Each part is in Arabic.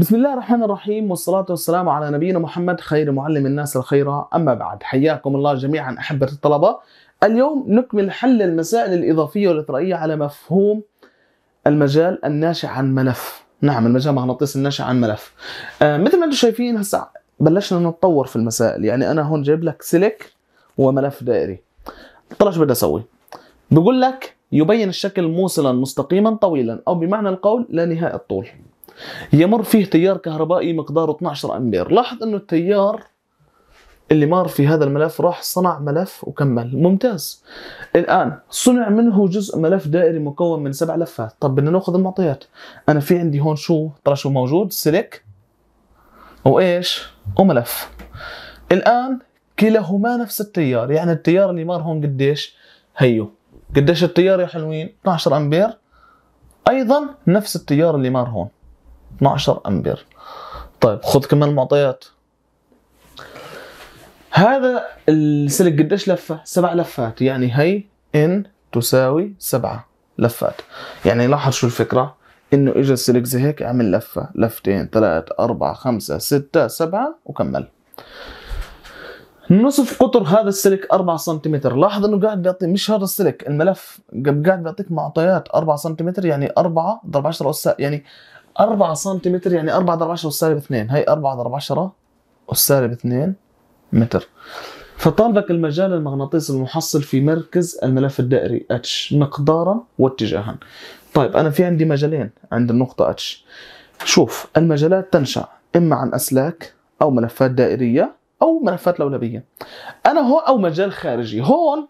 بسم الله الرحمن الرحيم والصلاة والسلام على نبينا محمد خير معلم الناس الخير أما بعد حياكم الله جميعا أحبة الطلبة اليوم نكمل حل المسائل الإضافية والإطرائية على مفهوم المجال الناشئ عن ملف نعم المجال المغناطيسي الناشئ عن ملف آه مثل ما انتم شايفين هسا بلشنا نتطور في المسائل يعني أنا هون جايب لك سلك وملف دائري طلع شو بدي أسوي بقول لك يبين الشكل موصلا مستقيما طويلا أو بمعنى القول لا نهاية الطول يمر فيه تيار كهربائي مقداره 12 امبير لاحظ انه التيار اللي مار في هذا الملف راح صنع ملف وكمل ممتاز الان صنع منه جزء ملف دائري مكون من سبع لفات طب بدنا ناخذ المعطيات انا في عندي هون شو ترى شو موجود سلك وايش وملف الان كلاهما نفس التيار يعني التيار اللي مار هون قديش هيو قديش التيار يا حلوين 12 امبير ايضا نفس التيار اللي مار هون 12 امبير طيب خذ كمان المعطيات هذا السلك قديش لفه سبع لفات يعني هي ان تساوي سبعة لفات يعني لاحظ شو الفكره انه اجى السلك زي هيك عمل لفه لفتين ثلاث اربعة خمسة ستة سبعة وكمل نصف قطر هذا السلك 4 سنتيمتر لاحظ انه قاعد بيعطي مش هذا السلك الملف قاعد بيعطيك معطيات 4 سنتيمتر يعني 4 ضرب 10 اس يعني 4 سم يعني 4 ضرب 10 والسالب 2 هي 4 ضرب 10 والسالب 2 متر فطالبك المجال المغناطيسي المحصل في مركز الملف الدائري اتش مقدارا واتجاها طيب أنا في عندي مجالين عند النقطة اتش شوف المجالات تنشأ إما عن أسلاك أو ملفات دائرية أو ملفات لولبية أنا هو أو مجال خارجي هون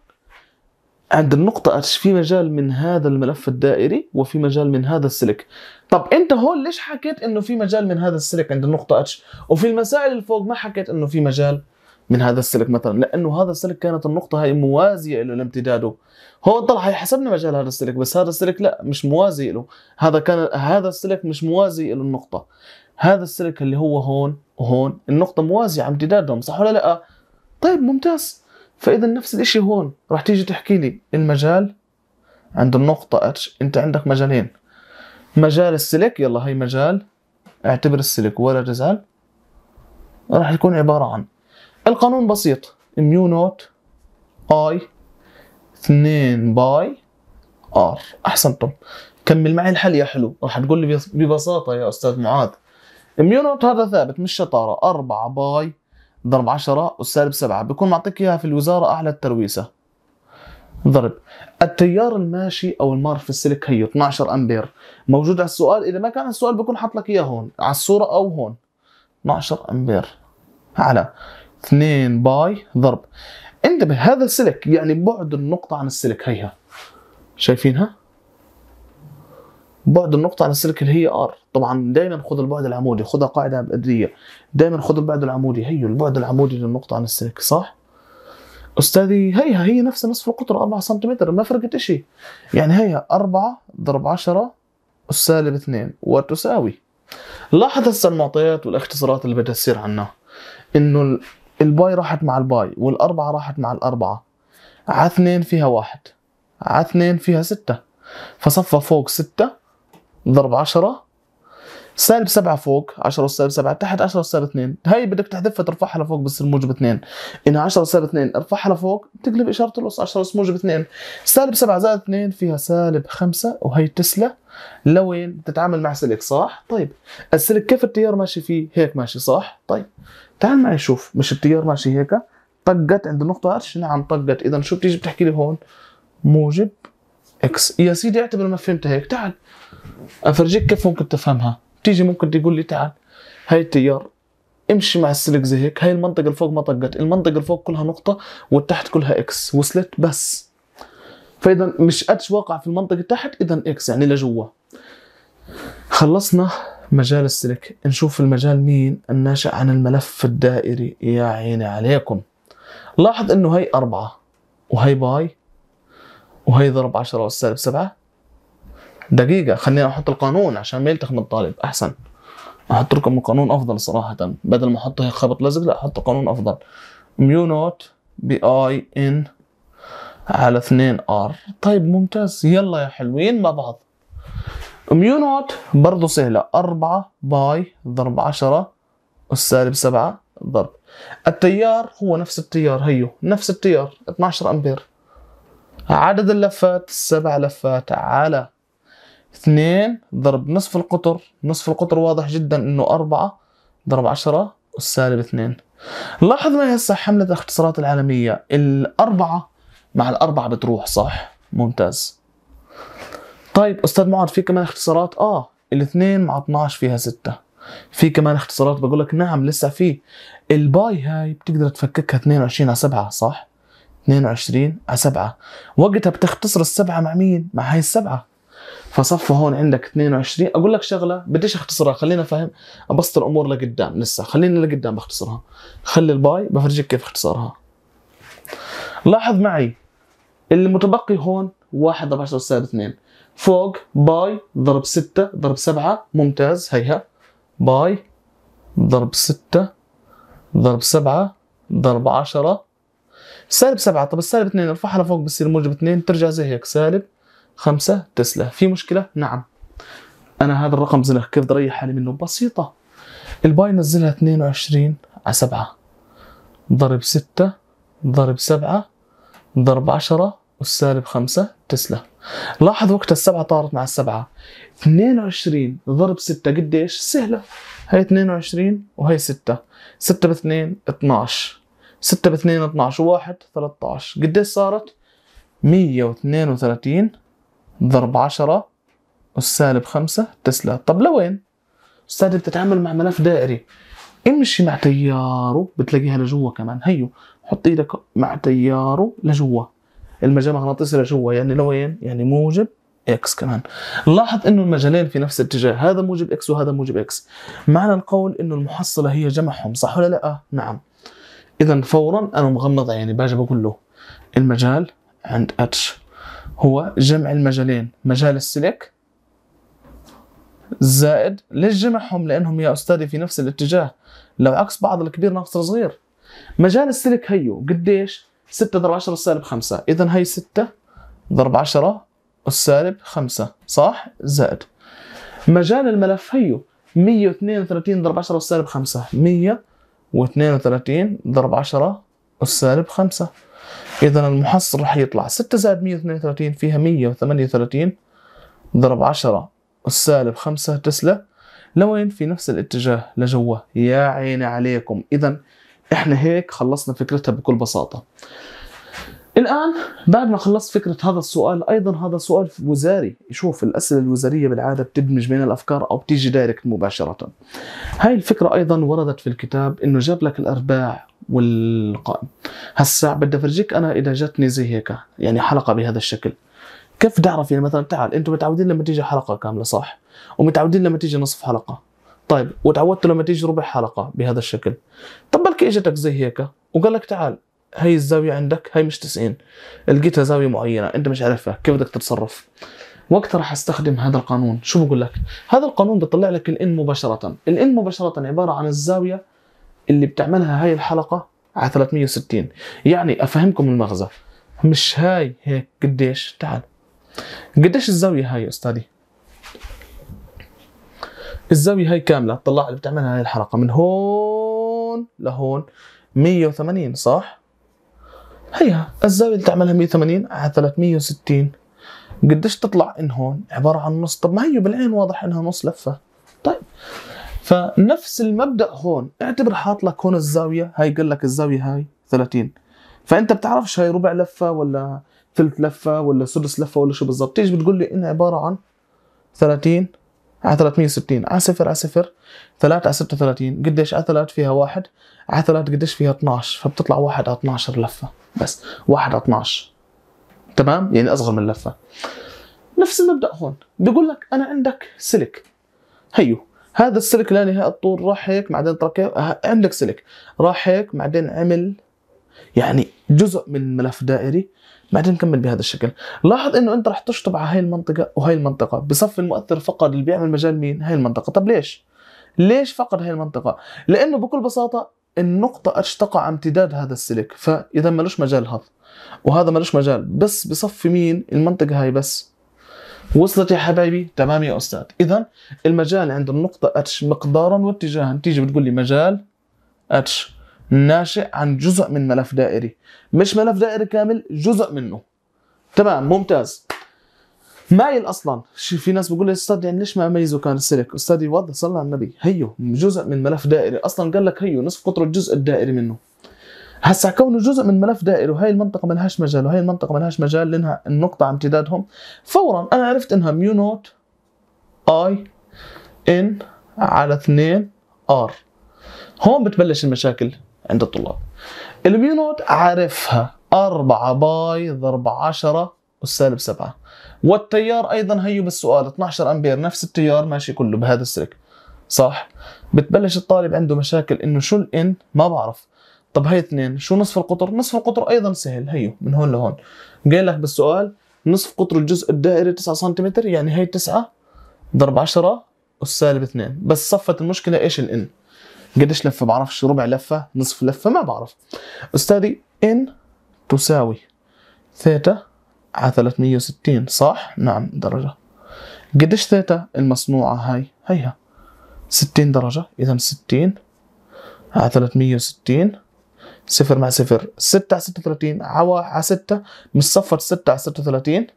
عند النقطة اتش في مجال من هذا الملف الدائري وفي مجال من هذا السلك طب انت هون ليش حكيت انه في مجال من هذا السلك عند النقطه اتش وفي المسائل اللي فوق ما حكيت انه في مجال من هذا السلك مثلا لانه هذا السلك كانت النقطه هاي موازيه له لامتداده هون طلع حيحسبنا مجال هذا السلك بس هذا السلك لا مش موازي له هذا كان هذا السلك مش موازي له النقطه هذا السلك اللي هو هون وهون النقطه موازيه على امتدادهم صح ولا لا طيب ممتاز فاذا نفس الشيء هون راح تيجي تحكي لي المجال عند النقطه اتش انت عندك مجالين مجال السلك يلا هي مجال اعتبر السلك ولا جزال راح يكون عبارة عن القانون بسيط ميو نوت اي 2 باي ار احسنتم كمل معي الحل يا حلو راح تقول لي ببساطة يا استاذ معاذ ميو نوت هذا ثابت مش شطارة 4 باي ضرب 10 والسالب 7 بكون معطيك اياها في الوزارة اعلى الترويسة ضرب التيار الماشي او المار في السلك هي 12 امبير موجود على السؤال اذا ما كان السؤال بكون حاط لك اياه هون على الصوره او هون 12 امبير على 2 باي ضرب انتبه هذا السلك يعني بعد النقطه عن السلك هيها شايفينها بعد النقطة عن السلك اللي هي ار طبعا دائما خذ البعد العمودي خذها قاعدة أبدية دائما خذ البعد العمودي هي البعد العمودي للنقطة عن السلك صح أستاذي هيها هي نفس نصف القطر 4 سنتيمتر ما فرقت شيء يعني هيها 4 ضرب 10 سالب 2 وتساوي لاحظ هسه المعطيات والاختصارات اللي بدها تصير عنا انه الباي راحت مع الباي والأربعة راحت مع الأربعة ع 2 فيها واحد ع 2 فيها ستة فصفى فوق ستة ضرب 10 سالب 7 فوق 10 سالب 7 تحت 10 سالب 2 هاي بدك تحذفها ترفعها لفوق بتصير موجب 2 انها 10 سالب 2 ارفعها لفوق تقلب اشاره الاس 10 اس موجب 2 سالب 7 زائد 2 فيها سالب 5 وهي تسلا لوين بتتعامل مع سلك صح طيب السلك كيف التيار ماشي فيه هيك ماشي صح طيب تعال معي شوف مش التيار ماشي هيك طقت عند النقطه اتش نعم طقت اذا شو بتيجي بتحكي لي هون موجب اكس يا سيدي اعتبر ما فهمتها هيك تعال افرجيك كيف ممكن تفهمها تيجي ممكن تقول لي تعال هاي التيار امشي مع السلك زي هيك هاي المنطقه اللي فوق ما طقت المنطقه اللي فوق كلها نقطه والتحت كلها اكس وصلت بس فاذا مش اتش واقع في المنطقه تحت اذا اكس يعني لجوا خلصنا مجال السلك نشوف المجال مين الناشئ عن الملف الدائري يا عيني عليكم لاحظ انه هي أربعة وهي باي وهي ضرب 10 والسالب 7 دقيقه خليني احط القانون عشان ما يلتخم الطالب احسن احط لكم القانون افضل صراحه بدل ما احطه هيك خبط لزق لا احط قانون افضل ميو نوت بي اي ان على 2 ار طيب ممتاز يلا يا حلوين مع بعض ميو نوت برضه سهلة 4 باي ضرب 10 والسالب 7 ضرب التيار هو نفس التيار هيو نفس التيار 12 أمبير عدد اللفات 7 لفات على 2 ضرب نصف القطر نصف القطر واضح جدا انه 4 ضرب 10 والسالب 2 لاحظ معي هسه حملة الاختصارات العالمية الأربعة مع الأربعة بتروح صح ممتاز طيب أستاذ معاذ في كمان اختصارات آه الاثنين مع 12 فيها 6 في كمان اختصارات بقول لك نعم لسه في الباي هاي بتقدر تفككها 22 على 7 صح 22 على 7 وقتها بتختصر السبعة مع مين مع هاي السبعة فصفى هون عندك 22 اقول لك شغله بديش اختصرها خلينا فاهم ابسط الامور لقدام لسه خلينا لقدام بختصرها خلي الباي بفرجيك كيف اختصارها لاحظ معي المتبقي هون 1 ضرب 10 سالب 2 فوق باي ضرب 6 ضرب 7 ممتاز هيها باي ضرب 6 ضرب 7 ضرب 10 سالب 7 طب السالب 2 ارفعها لفوق بصير موجب 2 ترجع زي هيك سالب خمسة تسلا في مشكله نعم انا هذا الرقم زنخ كيف بدي اريح حالي منه بسيطه الباي نزلها 22 على 7 ضرب 6 ضرب 7 ضرب 10 والسالب 5 تسلا لاحظ وقت السبعة طارت مع السبعة 22 ضرب 6 قديش سهلة هي 22 وهي 6 6 ب 2 12 6 ب 2 12 1 13 قديش صارت 132 ضرب 10 والسالب 5 تسلا طب لوين؟ استاذ بتتعامل مع ملف دائري امشي مع تياره بتلاقيها لجوا كمان هيو حط ايدك مع تياره لجوا المجال المغناطيسي لجوا يعني لوين؟ يعني موجب اكس كمان لاحظ انه المجالين في نفس الاتجاه هذا موجب اكس وهذا موجب اكس معنى القول انه المحصله هي جمعهم صح ولا لا آه، نعم اذا فورا انا مغمض عيني باجي بقول له المجال عند اتش هو جمع المجالين مجال السلك زائد ليش جمعهم لانهم يا استاذي في نفس الاتجاه لو عكس بعض الكبير ناقص الصغير مجال السلك هيو قديش 6 ضرب 10 سالب 5 اذا هي 6 ضرب 10 السالب 5 صح زائد مجال الملف هيو 132 ضرب 10 السالب 5 132 ضرب 10 السالب 5 اذا المحصل راح يطلع 6 زائد 132 فيها 138 ضرب 10 السالب 5 تسلا لوين في نفس الاتجاه لجوا يا عيني عليكم اذا احنا هيك خلصنا فكرتها بكل بساطه الان بعد ما خلصت فكره هذا السؤال ايضا هذا سؤال وزاري شوف الاسئله الوزاريه بالعاده بتدمج بين الافكار او بتيجي دايركت مباشره هاي الفكره ايضا وردت في الكتاب انه جاب لك الارباح والقائم هسا بدي افرجيك انا اذا جتني زي هيك يعني حلقه بهذا الشكل كيف بدي اعرف يعني مثلا تعال انتم متعودين لما تيجي حلقه كامله صح ومتعودين لما تيجي نصف حلقه طيب وتعودتوا لما تيجي ربع حلقه بهذا الشكل طب بلكي اجتك زي هيك وقال لك تعال هي الزاويه عندك هي مش 90 لقيتها زاويه معينه انت مش عارفها كيف بدك تتصرف وقتها راح استخدم هذا القانون شو بقول لك هذا القانون بيطلع لك الان مباشره الان مباشره عباره عن الزاويه اللي بتعملها هاي الحلقه على 360 يعني افهمكم المغزى مش هاي هيك قديش تعال قديش الزاويه هاي يا استاذي الزاويه هاي كامله طلع اللي بتعملها هاي الحلقه من هون لهون 180 صح هيها الزاويه اللي تعملها 180 على 360 قديش تطلع ان هون عباره عن نص طب ما هي بالعين واضح انها نص لفه طيب فنفس المبدا هون اعتبر حاط لك هون الزاويه هاي قال لك الزاويه هاي 30 فانت بتعرفش هاي ربع لفه ولا ثلث لفه ولا سدس لفه ولا شو بالضبط تيجي بتقول لي انها عباره عن 30 على 360 على صفر على صفر 3 على 36 قديش على 3 فيها واحد على 3 قديش فيها 12 فبتطلع واحد على 12 لفه بس واحد على 12 تمام يعني اصغر من لفه نفس المبدا هون بيقول لك انا عندك سلك هيو هذا السلك لا نهائي الطول راح هيك بعدين تركه آه، عندك سلك راح هيك بعدين عمل يعني جزء من ملف دائري بعدين كمل بهذا الشكل لاحظ انه انت راح تشطب على هاي المنطقه وهاي المنطقه بصف المؤثر فقد اللي بيعمل مجال مين هاي المنطقه طب ليش ليش فقد هاي المنطقه لانه بكل بساطه النقطة اشتقى امتداد هذا السلك فإذا ملوش مجال هذا وهذا ملوش مجال بس بصف مين المنطقة هاي بس وصلت يا حبايبي تمام يا استاذ اذا المجال عند النقطه اتش مقدارا واتجاها تيجي بتقول لي مجال اتش ناشئ عن جزء من ملف دائري مش ملف دائري كامل جزء منه تمام ممتاز مايل اصلا في ناس بيقول لي استاذ يعني ليش ما ميزه كان السلك استاذ يوضح صلى على النبي هيو جزء من ملف دائري اصلا قال لك هيو نصف قطر الجزء الدائري منه هسا كونه جزء من ملف دائري وهي المنطقه ما لهاش مجال وهي المنطقه ما لهاش مجال لانها النقطه امتدادهم فورا انا عرفت انها ميو نوت اي ان على 2 ار هون بتبلش المشاكل عند الطلاب الميو نوت عارفها 4 باي ضرب 10 والسالب 7 والتيار ايضا هيو بالسؤال 12 امبير نفس التيار ماشي كله بهذا السلك صح بتبلش الطالب عنده مشاكل انه شو الان ما بعرف طب هي اثنين شو نصف القطر؟ نصف القطر ايضا سهل هيو من هون لهون قايل لك بالسؤال نصف قطر الجزء الدائري 9 سم يعني هي 9 ضرب 10 والسالب 2 بس صفت المشكله ايش الان؟ قديش لفه بعرفش ربع لفه نصف لفه ما بعرف استاذي ان تساوي ثيتا على 360 صح؟ نعم درجه قديش ثيتا المصنوعه هاي؟ هيها 60 درجه اذا 60 على 360 صفر مع صفر ستة على ستة وثلاثين على ستة مش صفر ستة على ستة وثلاثين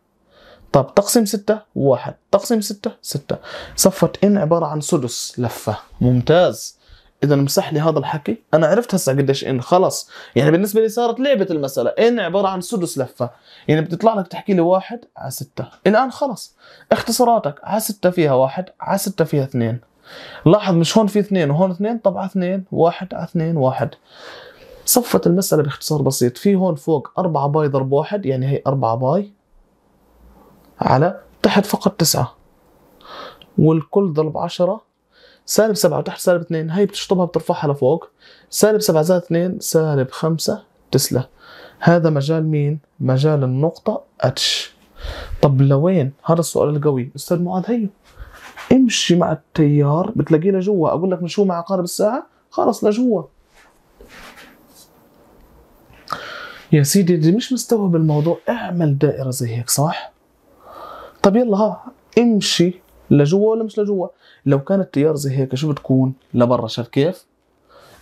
طب تقسيم ستة واحد تقسيم ستة ستة صفت إن عبارة عن سدس لفة ممتاز اذا مسح لي هذا الحكي انا عرفت هسه قديش ان خلص يعني بالنسبه لي صارت لعبه المساله ان عباره عن سدس لفه يعني بتطلع لك تحكي لي واحد على ستة الان خلص اختصاراتك على ستة فيها واحد على ستة فيها اثنين لاحظ مش هون في اثنين وهون اثنين طبعا اثنين واحد على اثنين واحد صفت المسألة باختصار بسيط في هون فوق 4 باي ضرب واحد يعني هي 4 باي على تحت فقط 9 والكل ضرب 10 سالب 7 وتحت سالب 2 هي بتشطبها بترفعها لفوق سالب 7 زائد 2 سالب 5 تسلا هذا مجال مين؟ مجال النقطة اتش طب لوين؟ هذا السؤال القوي استاذ معاذ هيو امشي مع التيار بتلاقيه لجوا اقول لك من شو مع عقارب الساعة خلص لجوا يا سيدي اللي مش مستوعب الموضوع اعمل دائره زي هيك صح طب يلا ها امشي لجوا ولا مش لجوا لو كانت تيار زي هيك شو بتكون لبرا شايف كيف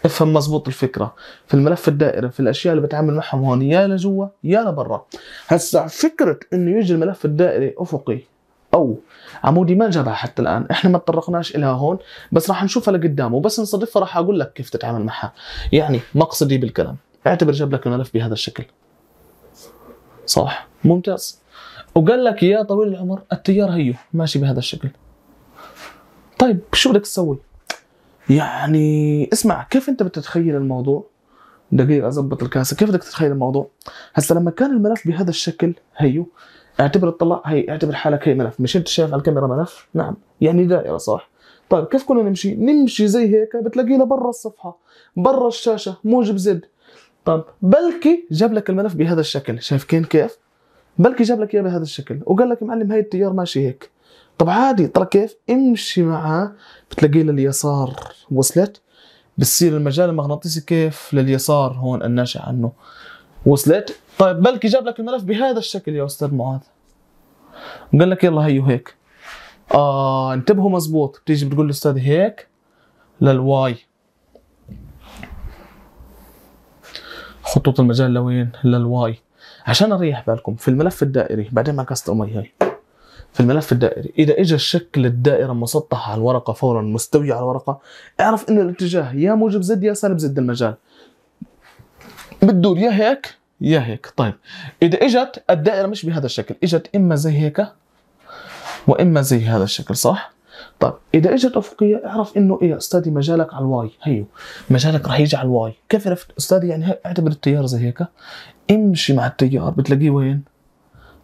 افهم مزبوط الفكره في الملف الدائري في الاشياء اللي بتعامل معهم هون يا لجوا يا لبرا هسا فكره انه يجي الملف الدائري افقي او عمودي ما جابها حتى الان احنا ما تطرقناش لها هون بس راح نشوفها لقدام وبس نصادفها راح اقول لك كيف تتعامل معها يعني مقصدي بالكلام اعتبر جاب لك الملف بهذا الشكل صح ممتاز وقال لك يا طويل العمر التيار هيو ماشي بهذا الشكل طيب شو بدك تسوي يعني اسمع كيف انت بتتخيل الموضوع دقيقة أظبط الكاسة كيف بدك تتخيل الموضوع هسا لما كان الملف بهذا الشكل هيو اعتبر اطلع هي اعتبر حالك هي ملف مش انت شايف على الكاميرا ملف نعم يعني دائرة صح طيب كيف كنا نمشي نمشي زي هيك بتلاقينا برا الصفحة برا الشاشة موجب زد طب بلكي جاب لك الملف بهذا الشكل شايف كين كيف بلكي جاب لك اياه بهذا الشكل وقال لك معلم هاي التيار ماشي هيك طب عادي ترى كيف امشي معاه بتلاقيه لليسار وصلت بتصير المجال المغناطيسي كيف لليسار هون الناشئ عنه وصلت طيب بلكي جاب لك الملف بهذا الشكل يا استاذ معاذ وقال لك يلا هيو هيك آه انتبهوا مزبوط بتيجي بتقول الاستاذ هيك للواي خطوط المجال لوين؟ للواي عشان اريح بالكم في الملف الدائري بعدين عكست امي هاي في الملف الدائري اذا اجى شكل الدائره مسطح على الورقه فورا مستوي على الورقه اعرف انه الاتجاه يا موجب زد يا سالب زد المجال بتدور يا هيك يا هيك طيب اذا اجت الدائره مش بهذا الشكل اجت اما زي هيك واما زي هذا الشكل صح طيب اذا اجت افقيه اعرف انه ايه استاذي مجالك على الواي هيو مجالك راح يجي على الواي كيف عرفت استاذي يعني اعتبر التيار زي هيك امشي مع التيار بتلاقيه وين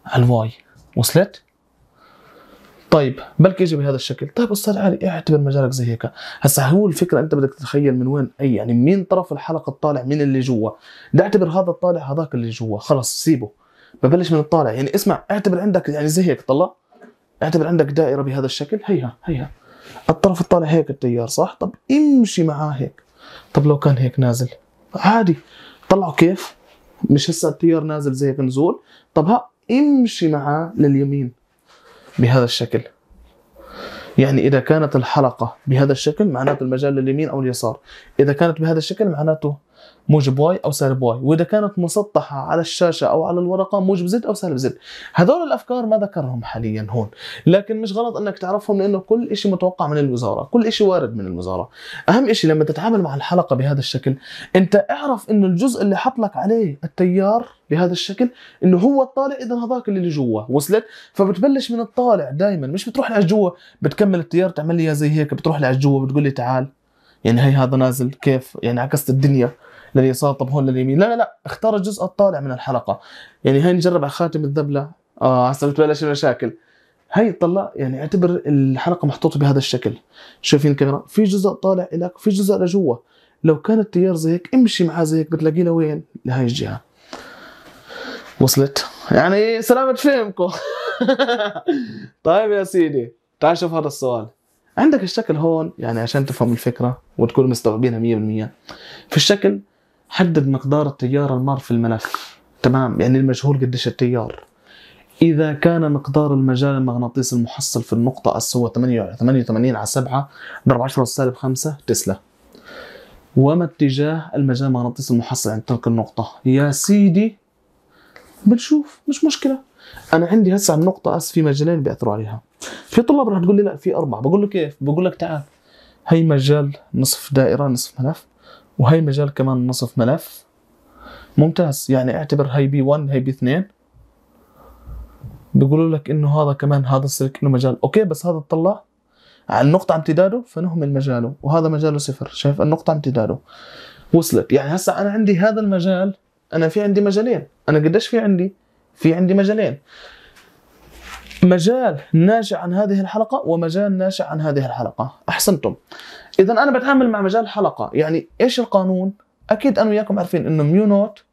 على الواي وصلت طيب بلكي يجي بهذا الشكل طيب استاذ علي اعتبر مجالك زي هيك هسا هو الفكره انت بدك تتخيل من وين اي يعني مين طرف الحلقه الطالع مين اللي جوا بدي اعتبر هذا الطالع هذاك اللي جوا خلص سيبه ببلش من الطالع يعني اسمع اعتبر عندك يعني زي هيك طلع اعتبر عندك دائره بهذا الشكل هيها هيها الطرف الطالع هيك التيار صح طب امشي معاه هيك طب لو كان هيك نازل عادي طلعوا كيف مش هسه التيار نازل زي هيك نزول طب ها امشي معاه لليمين بهذا الشكل يعني اذا كانت الحلقه بهذا الشكل معناته المجال لليمين او اليسار اذا كانت بهذا الشكل معناته موجب واي او سالب واي واذا كانت مسطحه على الشاشه او على الورقه موجب زد او سالب زد هذول الافكار ما ذكرهم حاليا هون لكن مش غلط انك تعرفهم لانه كل شيء متوقع من الوزاره كل شيء وارد من الوزاره اهم شيء لما تتعامل مع الحلقه بهذا الشكل انت اعرف انه الجزء اللي حط لك عليه التيار بهذا الشكل انه هو الطالع اذا هذاك اللي جوا وصلت فبتبلش من الطالع دائما مش بتروح لعند جوا بتكمل التيار تعمل لي زي هيك بتروح لعند جوا بتقول لي تعال يعني هي هذا نازل كيف يعني عكست الدنيا لليسار طب هون لليمين لا لا لا اختار الجزء الطالع من الحلقه يعني هاي نجرب على خاتم الذبله اه عسى تبلش المشاكل هاي طلع يعني اعتبر الحلقه محطوطه بهذا الشكل شايفين الكاميرا في جزء طالع لك في جزء لجوا لو كان التيار زي هيك امشي معاه زي هيك بتلاقيه لوين لهي الجهه وصلت يعني سلامة فهمكم طيب يا سيدي تعال شوف هذا السؤال عندك الشكل هون يعني عشان تفهم الفكرة وتكون مستوعبينها 100% في الشكل حدد مقدار التيار المار في الملف تمام يعني المجهول قديش التيار إذا كان مقدار المجال المغناطيسي المحصل في النقطة أس هو 88 على 7 ضرب 10 سالب 5 تسلا وما اتجاه المجال المغناطيسي المحصل عند تلك النقطة يا سيدي بنشوف مش مشكلة أنا عندي هسه النقطة أس في مجالين بيأثروا عليها في طلاب راح تقول لي لا في أربعة بقول له كيف بقول لك تعال هي مجال نصف دائرة نصف ملف وهي مجال كمان نصف ملف ممتاز يعني اعتبر هي بي 1 هي بي 2 بيقولوا لك انه هذا كمان هذا السلك له مجال اوكي بس هذا اطلع على النقطة امتداده فنهمل مجاله وهذا مجاله صفر شايف النقطة امتداده وصلت يعني هسا انا عندي هذا المجال انا في عندي مجالين انا قديش في عندي في عندي مجالين مجال ناشئ عن هذه الحلقة ومجال ناشئ عن هذه الحلقة أحسنتم اذا انا بتعامل مع مجال حلقه يعني ايش القانون اكيد انا وياكم عارفين انه ميو نوت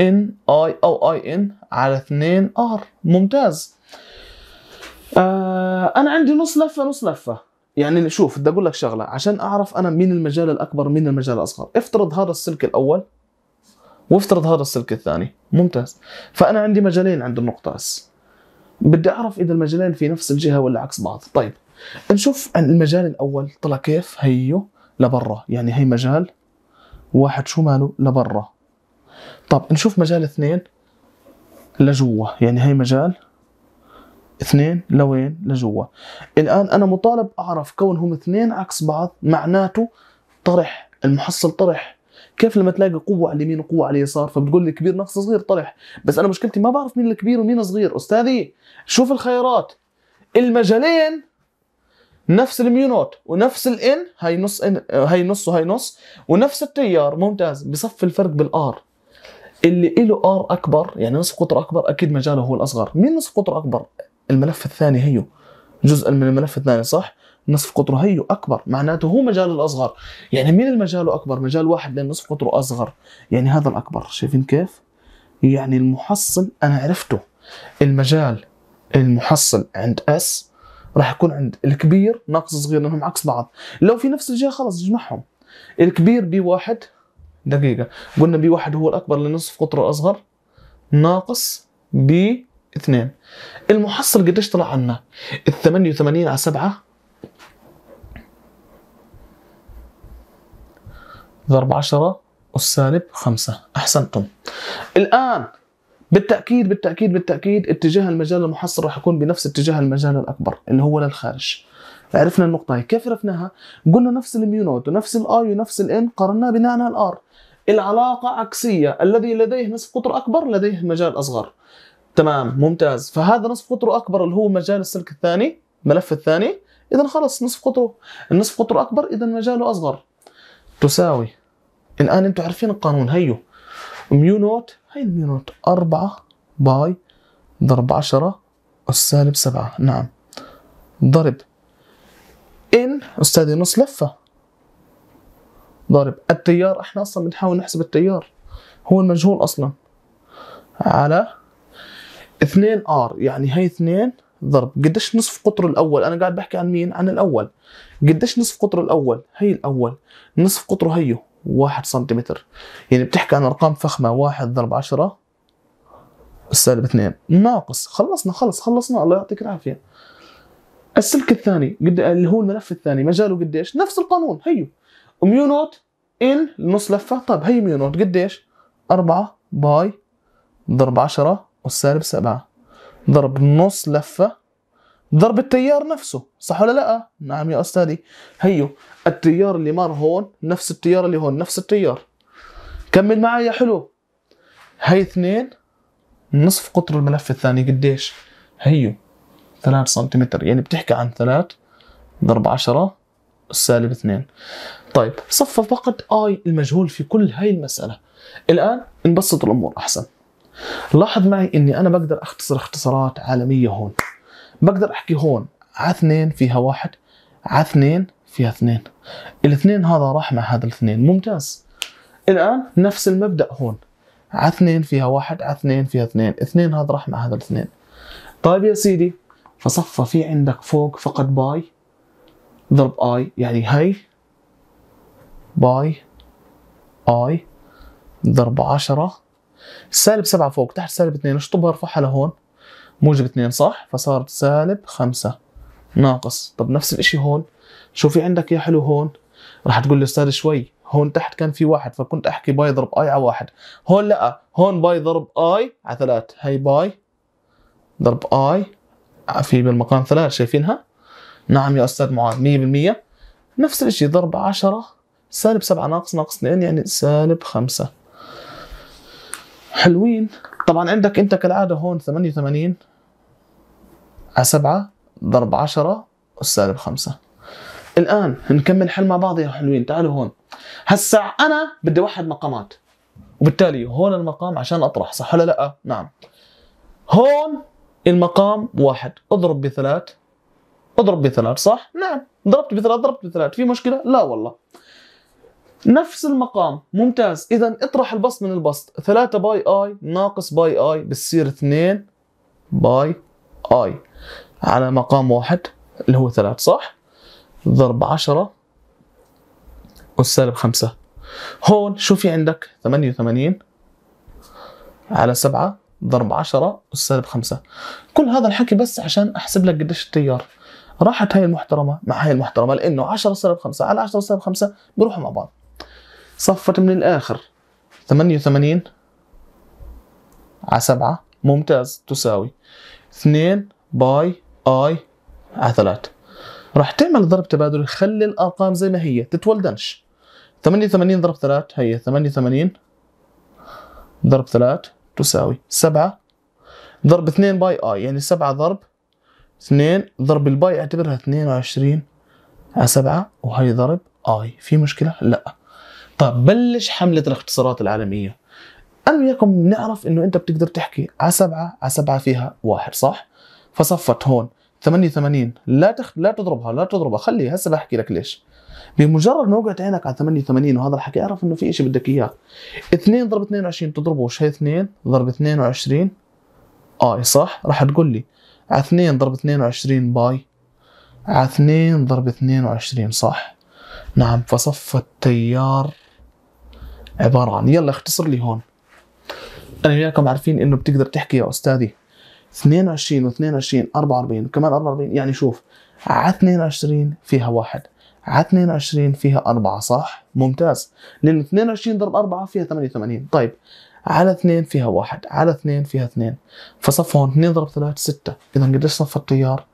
ان اي او اي ان على 2 ار ممتاز آه انا عندي نص لفه نص لفه يعني شوف بدي اقول لك شغله عشان اعرف انا مين المجال الاكبر مين المجال الاصغر افترض هذا السلك الاول وافترض هذا السلك الثاني ممتاز فانا عندي مجالين عند النقطه اس بدي اعرف اذا المجالين في نفس الجهه ولا عكس بعض طيب نشوف المجال الاول طلع كيف هيو لبرا يعني هي مجال واحد شو ماله لبرا طب نشوف مجال اثنين لجوا يعني هي مجال اثنين لوين لجوا الان انا مطالب اعرف كونهم اثنين عكس بعض معناته طرح المحصل طرح كيف لما تلاقي قوة على اليمين وقوة على اليسار فبتقول لي كبير نقص صغير طرح بس أنا مشكلتي ما بعرف مين الكبير ومين الصغير أستاذي شوف الخيارات المجالين نفس الميو نوت ونفس الان هي نص ان هي نص وهي نص ونفس التيار ممتاز بصف الفرق بالار اللي له ار اكبر يعني نصف قطر اكبر اكيد مجاله هو الاصغر مين نصف قطر اكبر الملف الثاني هيو جزء من الملف الثاني صح نصف قطره هيو اكبر معناته هو مجاله الاصغر يعني مين المجاله اكبر مجال واحد لان نصف قطره اصغر يعني هذا الاكبر شايفين كيف يعني المحصل انا عرفته المجال المحصل عند اس راح يكون عند الكبير ناقص الصغير لانهم عكس بعض لو في نفس الجهه خلاص اجمعهم الكبير بي واحد دقيقه قلنا بي واحد هو الاكبر لنصف قطره الاصغر ناقص بي اثنين المحصل قديش طلع عنا ال 88 على 7 ضرب 10 والسالب 5 احسنتم الان بالتاكيد بالتاكيد بالتاكيد اتجاه المجال المحصر راح يكون بنفس اتجاه المجال الاكبر اللي هو للخارج عرفنا النقطه هي كيف عرفناها قلنا نفس الميونوت ونفس الاي ونفس الان قارناه بناء على الار العلاقه عكسيه الذي لديه نصف قطر اكبر لديه مجال اصغر تمام ممتاز فهذا نصف قطره اكبر اللي هو مجال السلك الثاني الملف الثاني اذا خلص نصف قطره النصف قطره اكبر اذا مجاله اصغر تساوي الان انتم عارفين القانون هيو ميو نوت هي الميو نوت 4 باي ضرب 10 أس سالب 7 نعم ضرب إن أستاذي نص لفة ضرب التيار احنا أصلا بنحاول نحسب التيار هو المجهول أصلا على 2 ار يعني هي 2 ضرب قديش نصف قطر الاول انا قاعد بحكي عن مين عن الاول قديش نصف قطر الاول هي الاول نصف قطره هيو واحد سنتيمتر يعني بتحكي عن ارقام فخمه واحد ضرب عشرة سالب اثنين ناقص خلصنا خلص خلصنا الله يعطيك العافيه السلك الثاني قد اللي هو الملف الثاني مجاله قديش نفس القانون هيو ميو نوت ان نص لفه طب هي ميو نوت قديش 4 باي ضرب 10 والسالب 7 ضرب نص لفه ضرب التيار نفسه صح ولا لا نعم يا أستاذي هيو التيار اللي مر هون نفس التيار اللي هون نفس التيار كمل معي يا حلو هي اثنين نصف قطر الملف الثاني قديش هيو ثلاث سنتيمتر يعني بتحكي عن ثلاث ضرب عشرة سالب اثنين طيب صفى فقط اي المجهول في كل هاي المسألة الآن نبسط الأمور أحسن لاحظ معي أني أنا بقدر أختصر اختصارات عالمية هون بقدر احكي هون ع اثنين فيها واحد ع اثنين فيها اثنين الاثنين هذا راح مع هذا الاثنين ممتاز الان نفس المبدا هون ع اثنين فيها واحد ع اثنين فيها اثنين اثنين هذا راح مع هذا الاثنين طيب يا سيدي فصفى في عندك فوق فقط باي ضرب اي يعني هي باي اي ضرب عشرة سالب سبعة فوق تحت سالب اثنين اشطبها ارفعها لهون موجب اثنين صح فصار سالب خمسة ناقص طب نفس الشيء هون شو في عندك يا حلو هون راح تقول لي استاذ شوي هون تحت كان في واحد فكنت احكي باي ضرب اي على واحد هون لا هون باي ضرب اي على ثلاث هي باي ضرب اي في بالمقام ثلاث شايفينها نعم يا استاذ معاذ 100% نفس الشيء ضرب 10 سالب 7 ناقص ناقص 2 يعني سالب 5 حلوين طبعا عندك انت كالعاده هون 88 على 7 ضرب 10 والسالب 5 الان نكمل حل مع بعض يا حلوين تعالوا هون هسا انا بدي اوحد مقامات وبالتالي هون المقام عشان اطرح صح ولا لا آه، نعم هون المقام واحد اضرب بثلاث اضرب بثلاث صح نعم ضربت بثلاث ضربت بثلاث في مشكله لا والله نفس المقام ممتاز اذا اطرح البسط من البسط 3 باي اي ناقص باي اي بتصير 2 باي اي على مقام واحد اللي هو ثلاث صح؟ ضرب عشرة والسالب خمسة هون شو في عندك؟ ثمانية وثمانين على سبعة ضرب عشرة والسالب خمسة كل هذا الحكي بس عشان أحسب لك قديش التيار راحت هاي المحترمة مع هاي المحترمة لأنه 10 سالب 5 على 10 سالب 5 بيروحوا مع بعض صفت من الآخر 88 على 7 ممتاز تساوي 2 باي اي عثلات راح تعمل ضرب تبادل خلي الارقام زي ما هي تتولدنش 88 ضرب 3 هي 88 ضرب 3 تساوي 7 ضرب 2 باي اي يعني 7 ضرب 2 ضرب الباي اعتبرها 22 على 7 وهي ضرب اي في مشكله لا طب بلش حمله الاختصارات العالميه انا وياكم بنعرف انه انت بتقدر تحكي على 7 على 7 فيها واحد صح فصفت هون 88 لا تخ... لا تضربها لا تضربها خليها هسه بحكي لك ليش بمجرد ما وقعت عينك على 88 وهذا الحكي اعرف انه في شيء بدك اياه 2 ضرب 22 تضربه هي 2 ضرب 22 اي آه، صح راح تقول لي على 2 ضرب 22 باي على 2 ضرب 22 صح نعم فصف التيار عبارة عن يلا اختصر لي هون أنا وياكم عارفين إنه بتقدر تحكي يا أستاذي 22 و22 44 وكمان 44 يعني شوف على 22 فيها واحد على 22 فيها أربعة صح؟ ممتاز لأن 22 ضرب 4 فيها 88 طيب على 2 فيها واحد على 2 فيها 2 فصف هون 2 ضرب 3 6 إذا قديش صف التيار؟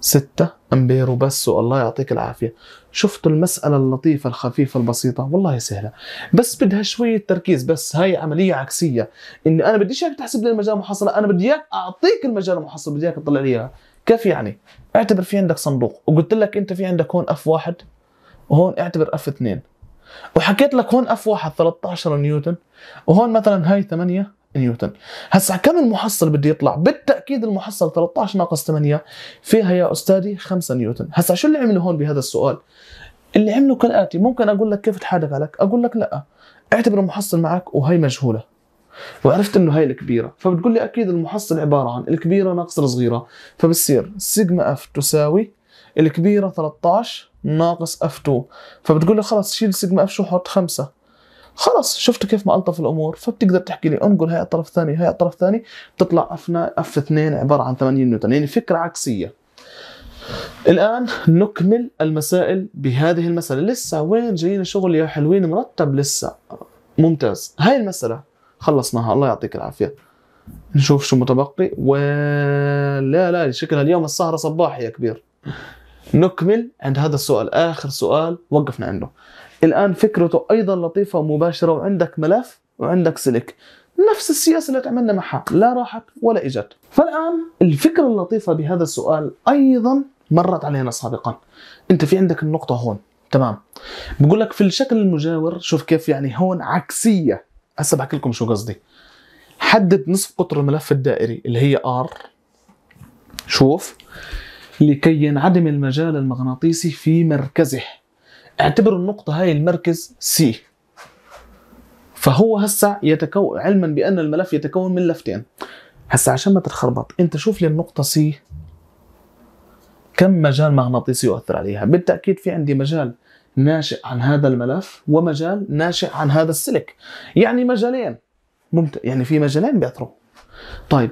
6 امبير وبس والله يعطيك العافيه شفتوا المساله اللطيفه الخفيفه البسيطه والله سهله بس بدها شويه تركيز بس هاي عمليه عكسيه إني انا بديش اياك تحسب لي المجال المحصله انا بدي اياك اعطيك المجال المحصله بدي اياك تطلع لي اياها كيف يعني اعتبر في عندك صندوق وقلت لك انت في عندك هون اف واحد وهون اعتبر اف اثنين وحكيت لك هون اف واحد 13 نيوتن وهون مثلا هاي 8 نيوتن هسا كم المحصل بده يطلع بالتاكيد المحصل 13 ناقص 8 فيها يا استاذي 5 نيوتن هسا شو اللي عمله هون بهذا السؤال اللي عمله كالاتي ممكن اقول لك كيف تحالف عليك اقول لك لا اعتبر المحصل معك وهي مجهوله وعرفت انه هاي الكبيره فبتقول لي اكيد المحصل عباره عن الكبيره ناقص الصغيره فبصير سيجما اف تساوي الكبيره 13 ناقص اف 2 فبتقول لي خلص شيل سيجما اف شو حط 5 خلص شفتوا كيف ما الطف الامور فبتقدر تحكي لي انقل هاي الطرف الثاني هاي الطرف الثاني بتطلع اف اف اثنين عباره عن 80 نيوتن يعني فكره عكسيه الان نكمل المسائل بهذه المساله لسه وين جايين شغل يا حلوين مرتب لسه ممتاز هاي المساله خلصناها الله يعطيك العافيه نشوف شو متبقي ولا لا شكلها اليوم السهره صباحي يا كبير نكمل عند هذا السؤال اخر سؤال وقفنا عنده الان فكرته ايضا لطيفه ومباشره وعندك ملف وعندك سلك نفس السياسه اللي تعملنا معها لا راحت ولا اجت فالان الفكره اللطيفه بهذا السؤال ايضا مرت علينا سابقا انت في عندك النقطه هون تمام بقول لك في الشكل المجاور شوف كيف يعني هون عكسيه هسه بحكي لكم شو قصدي حدد نصف قطر الملف الدائري اللي هي ار شوف لكي ينعدم المجال المغناطيسي في مركزه اعتبر النقطة هاي المركز سي فهو هسا يتكون علما بأن الملف يتكون من لفتين هسا عشان ما تتخربط انت شوف لي النقطة سي كم مجال مغناطيسي يؤثر عليها بالتأكيد في عندي مجال ناشئ عن هذا الملف ومجال ناشئ عن هذا السلك يعني مجالين ممتاز يعني في مجالين بيأثروا طيب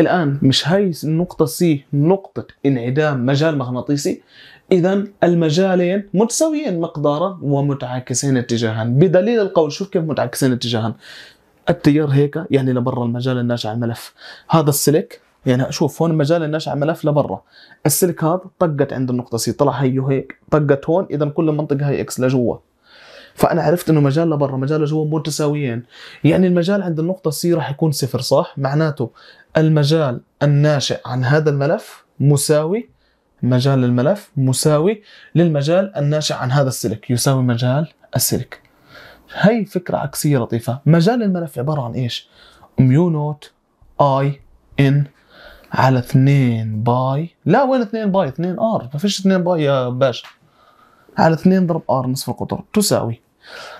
الآن مش هاي النقطة سي نقطة انعدام مجال مغناطيسي اذا المجالين متساويين مقدارا ومتعاكسين اتجاها بدليل القول شوف كيف متعاكسين اتجاها التيار هيك يعني لبرا المجال الناشئ على الملف هذا السلك يعني شوف هون مجال النشأ ملف لبرا السلك هذا طقت عند النقطة سي طلع هي هيك طقت هون إذا كل منطقة هي إكس لجوا فأنا عرفت إنه مجال لبرا مجال لجوا متساويين يعني المجال عند النقطة سي راح يكون صفر صح معناته المجال الناشئ عن هذا الملف مساوي مجال الملف مساوي للمجال الناشئ عن هذا السلك يساوي مجال السلك هي فكرة عكسية لطيفة مجال الملف عبارة عن إيش ميو نوت اي ان على 2 باي لا وين 2 باي 2 ار ما فيش 2 باي يا باشا على 2 ضرب ار نصف القطر تساوي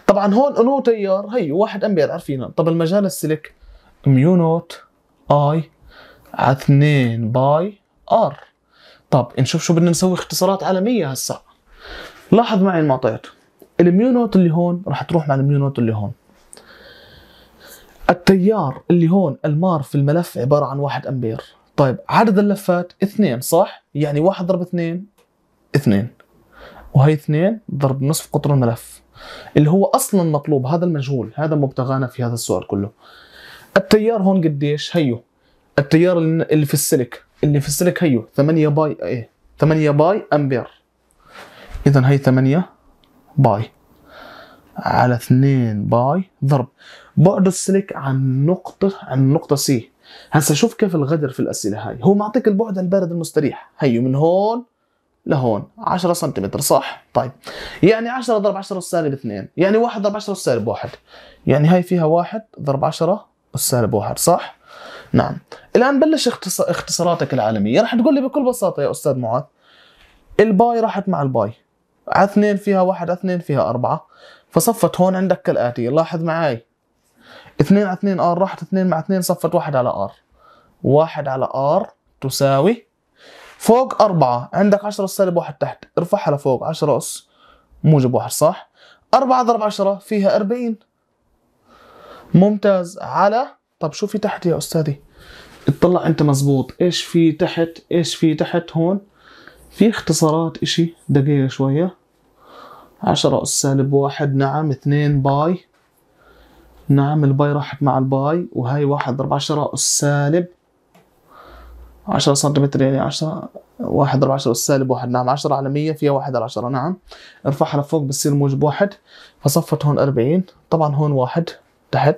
طبعا هون انو تيار هي 1 امبير عارفينها طب المجال السلك ميو نوت اي على 2 باي ار طب نشوف شو بدنا نسوي اختصارات عالميه هسا لاحظ معي المعطيات الميو نوت اللي هون راح تروح مع الميو نوت اللي هون التيار اللي هون المار في الملف عباره عن 1 امبير طيب عدد اللفات اثنين صح يعني واحد ضرب اثنين اثنين وهي اثنين ضرب نصف قطر الملف اللي هو اصلا مطلوب هذا المجهول هذا مبتغانا في هذا السؤال كله التيار هون قديش هيو التيار اللي في السلك اللي في السلك هيو 8 باي ايه 8 باي امبير اذا هي 8 باي على 2 باي ضرب بعد السلك عن نقطة عن نقطة سي هسا شوف كيف الغدر في الأسئلة هاي هو معطيك البعد البارد المستريح هيو من هون لهون 10 سنتيمتر صح طيب يعني 10 ضرب 10 سالب 2 يعني 1 ضرب 10 سالب 1 يعني هاي فيها 1 ضرب 10 السالب 1 صح نعم الان بلش اختصاراتك العالميه رح تقول لي بكل بساطه يا استاذ معاذ الباي راحت مع الباي على اثنين فيها واحد على اثنين فيها أربعة فصفت هون عندك كالآتي لاحظ معاي اثنين على اثنين ار راحت اثنين مع اثنين صفت واحد على ار واحد على ار تساوي فوق أربعة عندك عشرة سالب واحد تحت ارفعها لفوق عشرة أس موجب واحد صح أربعة ضرب عشرة فيها أربعين ممتاز على طب شو في تحت يا أستاذي تطلع انت مزبوط ايش في تحت ايش في تحت هون في اختصارات اشي دقيقة شوية عشرة اس سالب واحد نعم اثنين باي نعم الباي راحت مع الباي وهي واحد ضرب عشرة اس سالب عشرة سنتيمتر يعني عشرة واحد ضرب عشرة اس سالب واحد نعم عشرة على مية فيها واحد على عشرة نعم ارفعها لفوق بتصير موجب واحد فصفت هون أربعين طبعا هون واحد تحت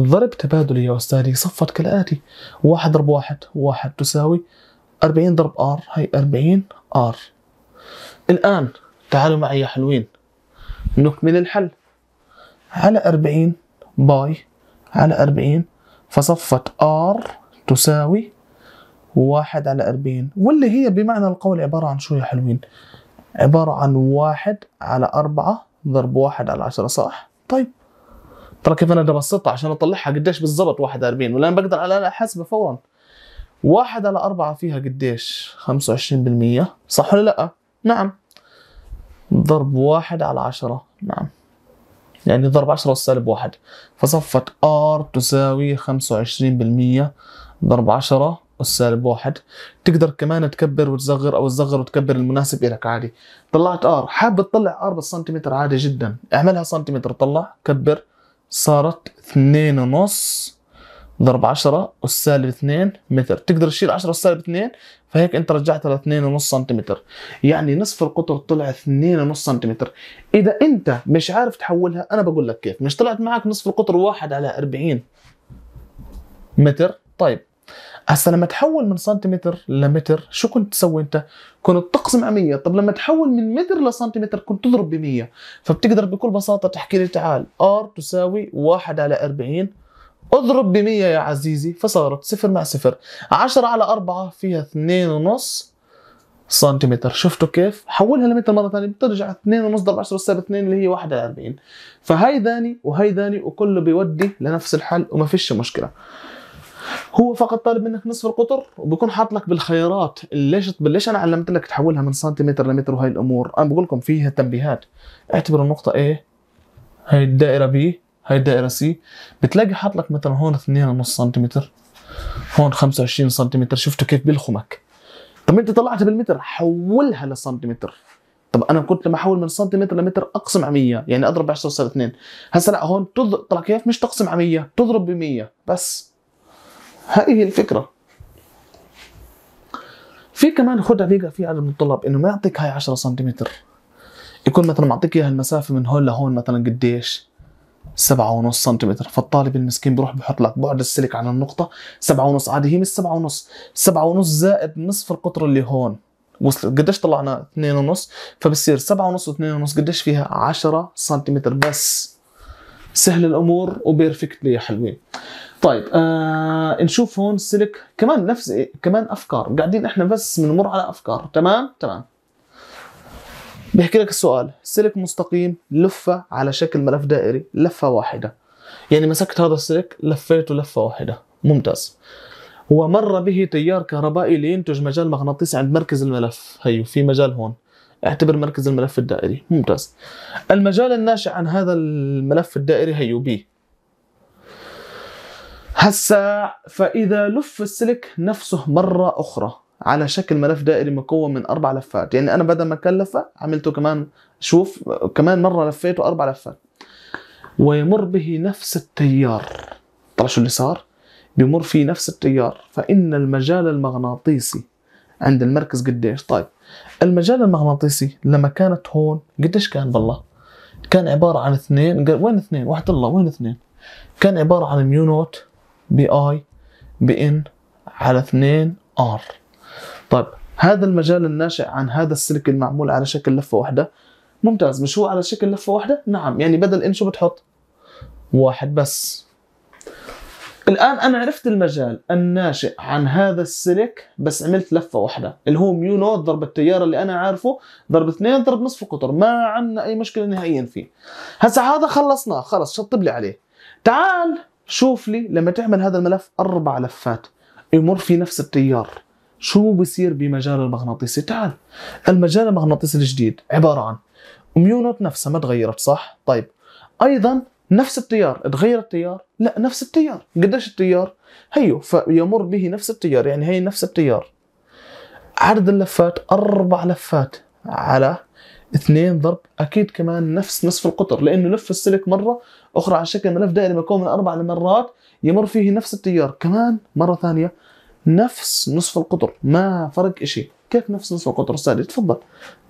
ضرب تبادلي يا أستاذي صفت كالآتي واحد ضرب واحد واحد تساوي أربعين ضرب آر هاي أربعين آر الآن تعالوا معي يا حلوين نكمل الحل على أربعين باي على أربعين فصفت آر تساوي واحد على أربعين واللي هي بمعنى القول عبارة عن شو يا حلوين عبارة عن واحد على أربعة ضرب واحد على عشرة صح؟ طيب ترى كيف انا ببسطها عشان اطلعها قديش بالضبط 41 ولا انا بقدر على احاسبه فورا واحد على أربعة فيها قديش 25% صح ولا لا نعم ضرب واحد على عشرة نعم يعني ضرب 10 والسالب واحد فصفت R تساوي 25% ضرب 10 والسالب واحد تقدر كمان تكبر وتصغر أو تصغر وتكبر المناسب لك عادي طلعت R حاب تطلع R بالسنتيمتر عادي جدا اعملها سنتيمتر طلع كبر صارت اثنين ونص ضرب عشرة والسالب اثنين متر تقدر تشيل عشرة والسالب اثنين فهيك انت رجعت على اثنين ونص سنتيمتر يعني نصف القطر طلع اثنين ونص سنتيمتر اذا انت مش عارف تحولها انا بقول لك كيف مش طلعت معك نصف القطر واحد على اربعين متر طيب هسه لما تحول من سنتيمتر لمتر شو كنت تسوي انت؟ كنت تقسم 100 طب لما تحول من متر لسنتيمتر كنت تضرب ب 100 فبتقدر بكل بساطه تحكي لي تعال ار تساوي 1 على 40 اضرب ب 100 يا عزيزي فصارت صفر مع صفر 10 على 4 فيها 2.5 سنتيمتر شفتوا كيف حولها لمتر مره ثانيه بترجع 2 ونص ضرب 10 بالسالب 2 اللي هي 1 على 40 فهي ذاني وهي ذاني وكله بيودي لنفس الحل وما فيش مشكله هو فقط طالب منك نصف القطر وبكون حاط لك بالخيارات ليش ليش انا علمت لك تحولها من سنتيمتر لمتر وهي الامور انا بقول لكم فيها تنبيهات اعتبر النقطه ايه هي الدائره بي هي الدائره سي بتلاقي حاط لك مثلا هون 2.5 سنتيمتر هون 25 سنتيمتر شفتوا كيف بيلخمك طب انت طلعتها بالمتر حولها لسنتيمتر طب انا كنت لما احول من سنتيمتر لمتر اقسم على 100 يعني اضرب 10 يصير 2 هسه لا هون تضرب طلع كيف مش تقسم على 100 تضرب ب 100 بس هذه الفكره في كمان خدع بيقع فيها عدد من الطلاب انه ما يعطيك هاي 10 سنتيمتر يكون مثلا معطيك اياها المسافه من هون لهون مثلا قديش سبعة ونص سنتيمتر فالطالب المسكين بروح بحط لك بعد السلك عن النقطة سبعة ونص عادي هي مش سبعة ونص سبعة ونص زائد نصف القطر اللي هون وصل قديش طلعنا اثنين ونص فبصير سبعة ونص واثنين ونص قديش فيها عشرة سنتيمتر بس سهل الامور وبيرفكتلي حلوين طيب آه نشوف هون السلك كمان نفس كمان افكار قاعدين احنا بس بنمر على افكار تمام تمام بيحكي لك السؤال سلك مستقيم لفه على شكل ملف دائري لفه واحده يعني مسكت هذا السلك لفيته لفه واحده ممتاز ومر به تيار كهربائي لينتج مجال مغناطيسي عند مركز الملف هيو في مجال هون اعتبر مركز الملف الدائري ممتاز المجال الناشئ عن هذا الملف الدائري هيو بي هسا فاذا لف السلك نفسه مره اخرى على شكل ملف دائري مكون من اربع لفات يعني انا بدل ما كان لفه عملته كمان شوف كمان مره لفيته اربع لفات ويمر به نفس التيار طلع شو اللي صار بيمر فيه نفس التيار فان المجال المغناطيسي عند المركز قديش طيب المجال المغناطيسي لما كانت هون قديش كان بالله كان عبارة عن اثنين وين اثنين وحد الله وين اثنين كان عبارة عن ميو نوت بي اي بي ان على اثنين ار طيب هذا المجال الناشئ عن هذا السلك المعمول على شكل لفة واحدة ممتاز مش هو على شكل لفة واحدة نعم يعني بدل ان شو بتحط واحد بس الان انا عرفت المجال الناشئ عن هذا السلك بس عملت لفه واحده اللي هو ميو نوت ضرب التيار اللي انا عارفه ضرب اثنين ضرب نصف قطر ما عندنا اي مشكله نهائيا فيه هسا هذا خلصناه خلص شطب لي عليه تعال شوف لي لما تعمل هذا الملف اربع لفات يمر في نفس التيار شو بصير بمجال المغناطيسي تعال المجال المغناطيسي الجديد عباره عن ميو نوت نفسها ما تغيرت صح طيب ايضا نفس التيار تغير التيار لا نفس التيار قديش التيار هيو فيمر به نفس التيار يعني هي نفس التيار عدد اللفات أربع لفات على اثنين ضرب اكيد كمان نفس نصف القطر لانه لف السلك مره اخرى على شكل ملف دائري مكون من اربع مرات يمر فيه نفس التيار كمان مره ثانيه نفس نصف القطر ما فرق شيء كيف نفس نصف القطر استاذي تفضل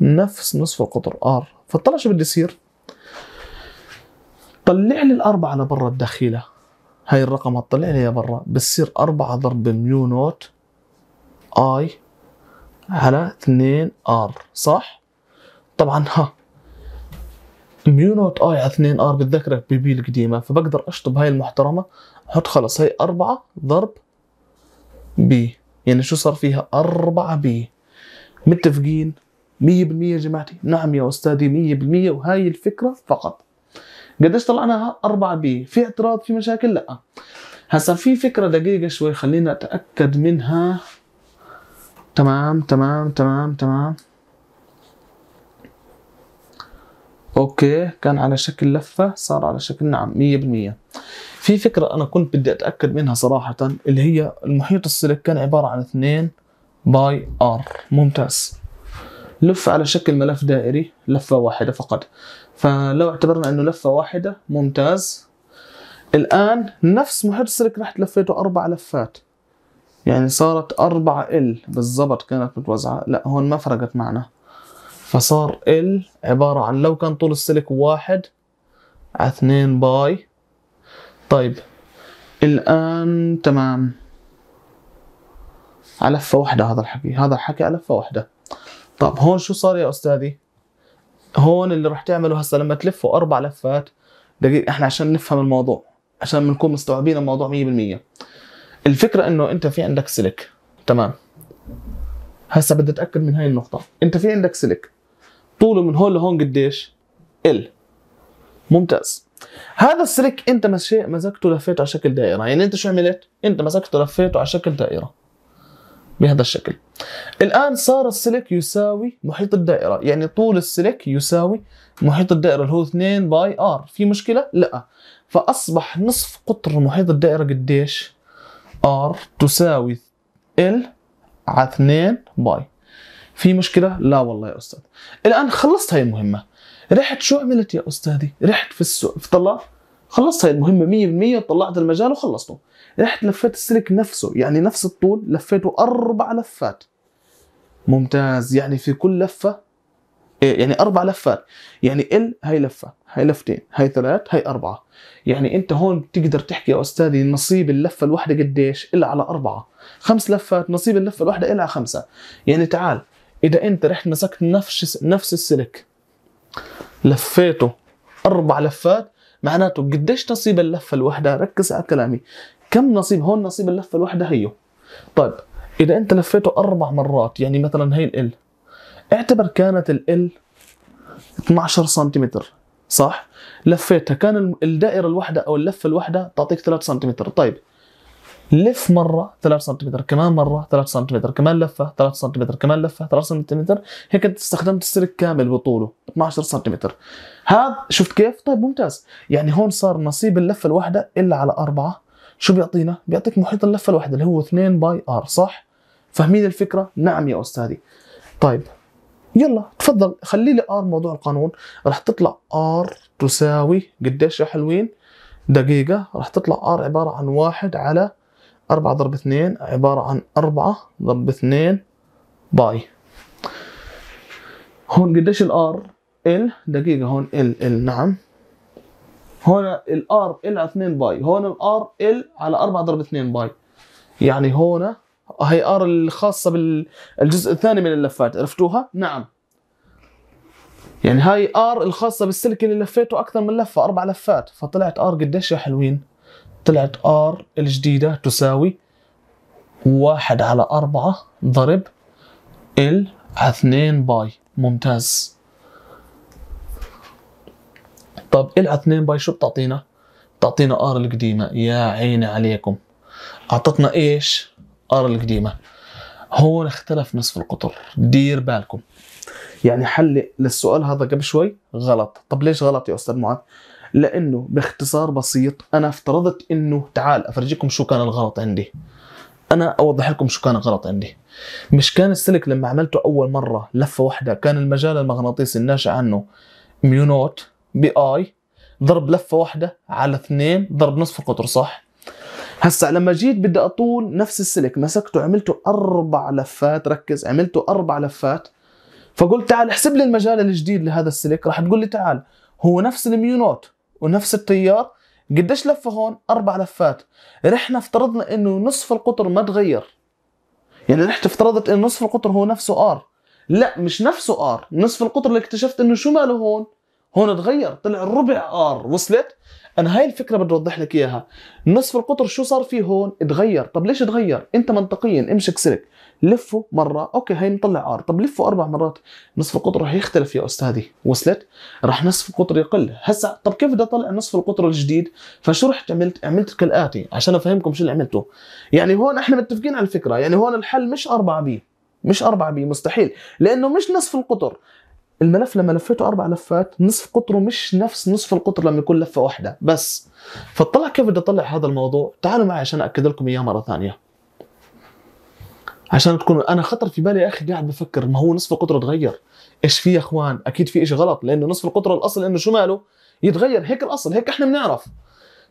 نفس نصف القطر ار فطلع شو بده يصير طلع لي الاربعه لبرا الدخيلة هاي الرقم هتطلع لي برا بتصير أربعة ضرب ميو نوت اي على 2 ار صح؟ طبعا ها ميو نوت اي على 2 ار بتذكرك ببي القديمه فبقدر اشطب هاي المحترمه احط خلص هاي أربعة ضرب بي يعني شو صار فيها أربعة بي متفقين مية يا جماعتي نعم يا استاذي مية بالمية وهاي الفكره فقط قديش طلعنا أربعة بي في اعتراض في مشاكل لا هسا في فكرة دقيقة شوي خلينا أتأكد منها تمام تمام تمام تمام اوكي كان على شكل لفة صار على شكل نعم مية بالمية في فكرة أنا كنت بدي أتأكد منها صراحة اللي هي المحيط السلك كان عبارة عن اثنين باي ار ممتاز لف على شكل ملف دائري لفة واحدة فقط فلو اعتبرنا انه لفه واحده ممتاز الان نفس محيط السلك رحت لفيته اربع لفات يعني صارت اربع ال بالضبط كانت متوزعة لا هون ما فرقت معنا فصار ال عبارة عن لو كان طول السلك واحد على اثنين باي طيب الآن تمام على لفة واحدة هذا الحكي هذا الحكي على لفة واحدة طب هون شو صار يا أستاذي هون اللي رح تعمله هسه لما تلفوا اربع لفات دقيقة احنا عشان نفهم الموضوع عشان بنكون مستوعبين الموضوع 100% الفكرة انه انت في عندك سلك تمام هسه بدي اتاكد من هاي النقطة انت في عندك سلك طوله من هون لهون قديش؟ ال ممتاز هذا السلك انت مسكته لفيته على شكل دائرة يعني انت شو عملت؟ انت مسكته لفيته على شكل دائرة بهذا الشكل الآن صار السلك يساوي محيط الدائرة يعني طول السلك يساوي محيط الدائرة اللي هو 2 باي ار في مشكلة؟ لا فأصبح نصف قطر محيط الدائرة قديش؟ ار تساوي ال على 2 باي في مشكلة؟ لا والله يا أستاذ الآن خلصت هاي المهمة رحت شو عملت يا أستاذي؟ رحت في السوق في طلع خلصت هاي المهمة 100% وطلعت المجال وخلصته رحت لفيت السلك نفسه يعني نفس الطول لفيته اربع لفات ممتاز يعني في كل لفه إيه، يعني اربع لفات يعني ال هاي لفه هاي لفتين هاي ثلاث هاي اربعه يعني انت هون بتقدر تحكي يا استاذي نصيب اللفه الواحده قديش ال على اربعه خمس لفات نصيب اللفه الواحده ال على خمسه يعني تعال اذا انت رحت مسكت نفس نفس السلك لفيته اربع لفات معناته قديش نصيب اللفه الواحده ركز على كلامي كم نصيب هون نصيب اللفه الواحده هيو طيب اذا انت لفيته اربع مرات يعني مثلا هي ال اعتبر كانت ال 12 سنتيمتر صح لفيتها كان الدائره الواحده او اللفه الواحده تعطيك 3 سنتيمتر طيب لف مرة 3 سنتيمتر كمان مرة 3 سنتيمتر كمان لفة 3 سنتيمتر كمان لفة 3 سنتيمتر هيك انت استخدمت السلك كامل بطوله 12 سنتيمتر هذا شفت كيف؟ طيب ممتاز يعني هون صار نصيب اللفة الواحدة إلا على أربعة شو بيعطينا؟ بيعطيك محيط اللفه الواحده اللي هو 2 باي ار صح؟ فاهمين الفكره؟ نعم يا استاذي. طيب يلا تفضل خلي لي ار موضوع القانون راح تطلع ار تساوي قديش يا حلوين؟ دقيقة راح تطلع ار عبارة عن واحد على أربعة ضرب اثنين عبارة عن أربعة ضرب اثنين باي هون قديش الار؟ ال دقيقة هون ال ال نعم هنا الار ال على 2 باي هون الار ال على 4 ضرب 2 باي يعني هون هي ار الخاصه بالجزء الثاني من اللفات عرفتوها نعم يعني هاي ار الخاصه بالسلك اللي لفيته اكثر من لفه اربع لفات فطلعت ار قديش يا حلوين طلعت ار الجديده تساوي 1 على 4 ضرب ال على 2 باي ممتاز طب الها 2 باي شو بتعطينا؟ بتعطينا ار القديمه يا عيني عليكم اعطتنا ايش؟ ار القديمه هون اختلف نصف القطر دير بالكم يعني حل للسؤال هذا قبل شوي غلط طب ليش غلط يا استاذ معاذ لانه باختصار بسيط انا افترضت انه تعال افرجيكم شو كان الغلط عندي انا اوضح لكم شو كان الغلط عندي مش كان السلك لما عملته اول مره لفه واحده كان المجال المغناطيسي الناشئ عنه ميو نوت بي اي ضرب لفه واحده على اثنين ضرب نصف القطر صح هسا لما جيت بدي اطول نفس السلك مسكته عملته اربع لفات ركز عملته اربع لفات فقلت تعال احسب لي المجال الجديد لهذا السلك راح تقول لي تعال هو نفس الميونوت ونفس التيار قديش لفه هون اربع لفات رحنا افترضنا انه نصف القطر ما تغير يعني رحت افترضت انه نصف القطر هو نفسه ار لا مش نفسه ار نصف القطر اللي اكتشفت انه شو ماله هون هون تغير طلع الربع ار وصلت انا هاي الفكره بدي اوضح لك اياها نصف القطر شو صار فيه هون تغير طب ليش تغير انت منطقيا امسك سلك لفه مره اوكي هاي نطلع ار طب لفه اربع مرات نصف القطر رح يختلف يا استاذي وصلت رح نصف القطر يقل هسا طب كيف بدي اطلع نصف القطر الجديد فشو رحت عملت عملت كالاتي عشان افهمكم شو اللي عملته يعني هون احنا متفقين على الفكره يعني هون الحل مش 4 بي مش 4 بي مستحيل لانه مش نصف القطر الملف لما لفيته اربع لفات نصف قطره مش نفس نصف القطر لما يكون لفه واحده بس فطلع كيف بدي اطلع هذا الموضوع تعالوا معي عشان اكد لكم اياه مره ثانيه عشان تكونوا انا خطر في بالي يا اخي قاعد بفكر ما هو نصف القطر تغير ايش في يا اخوان اكيد في شيء غلط لانه نصف القطر الاصل انه شو ماله يتغير هيك الاصل هيك احنا بنعرف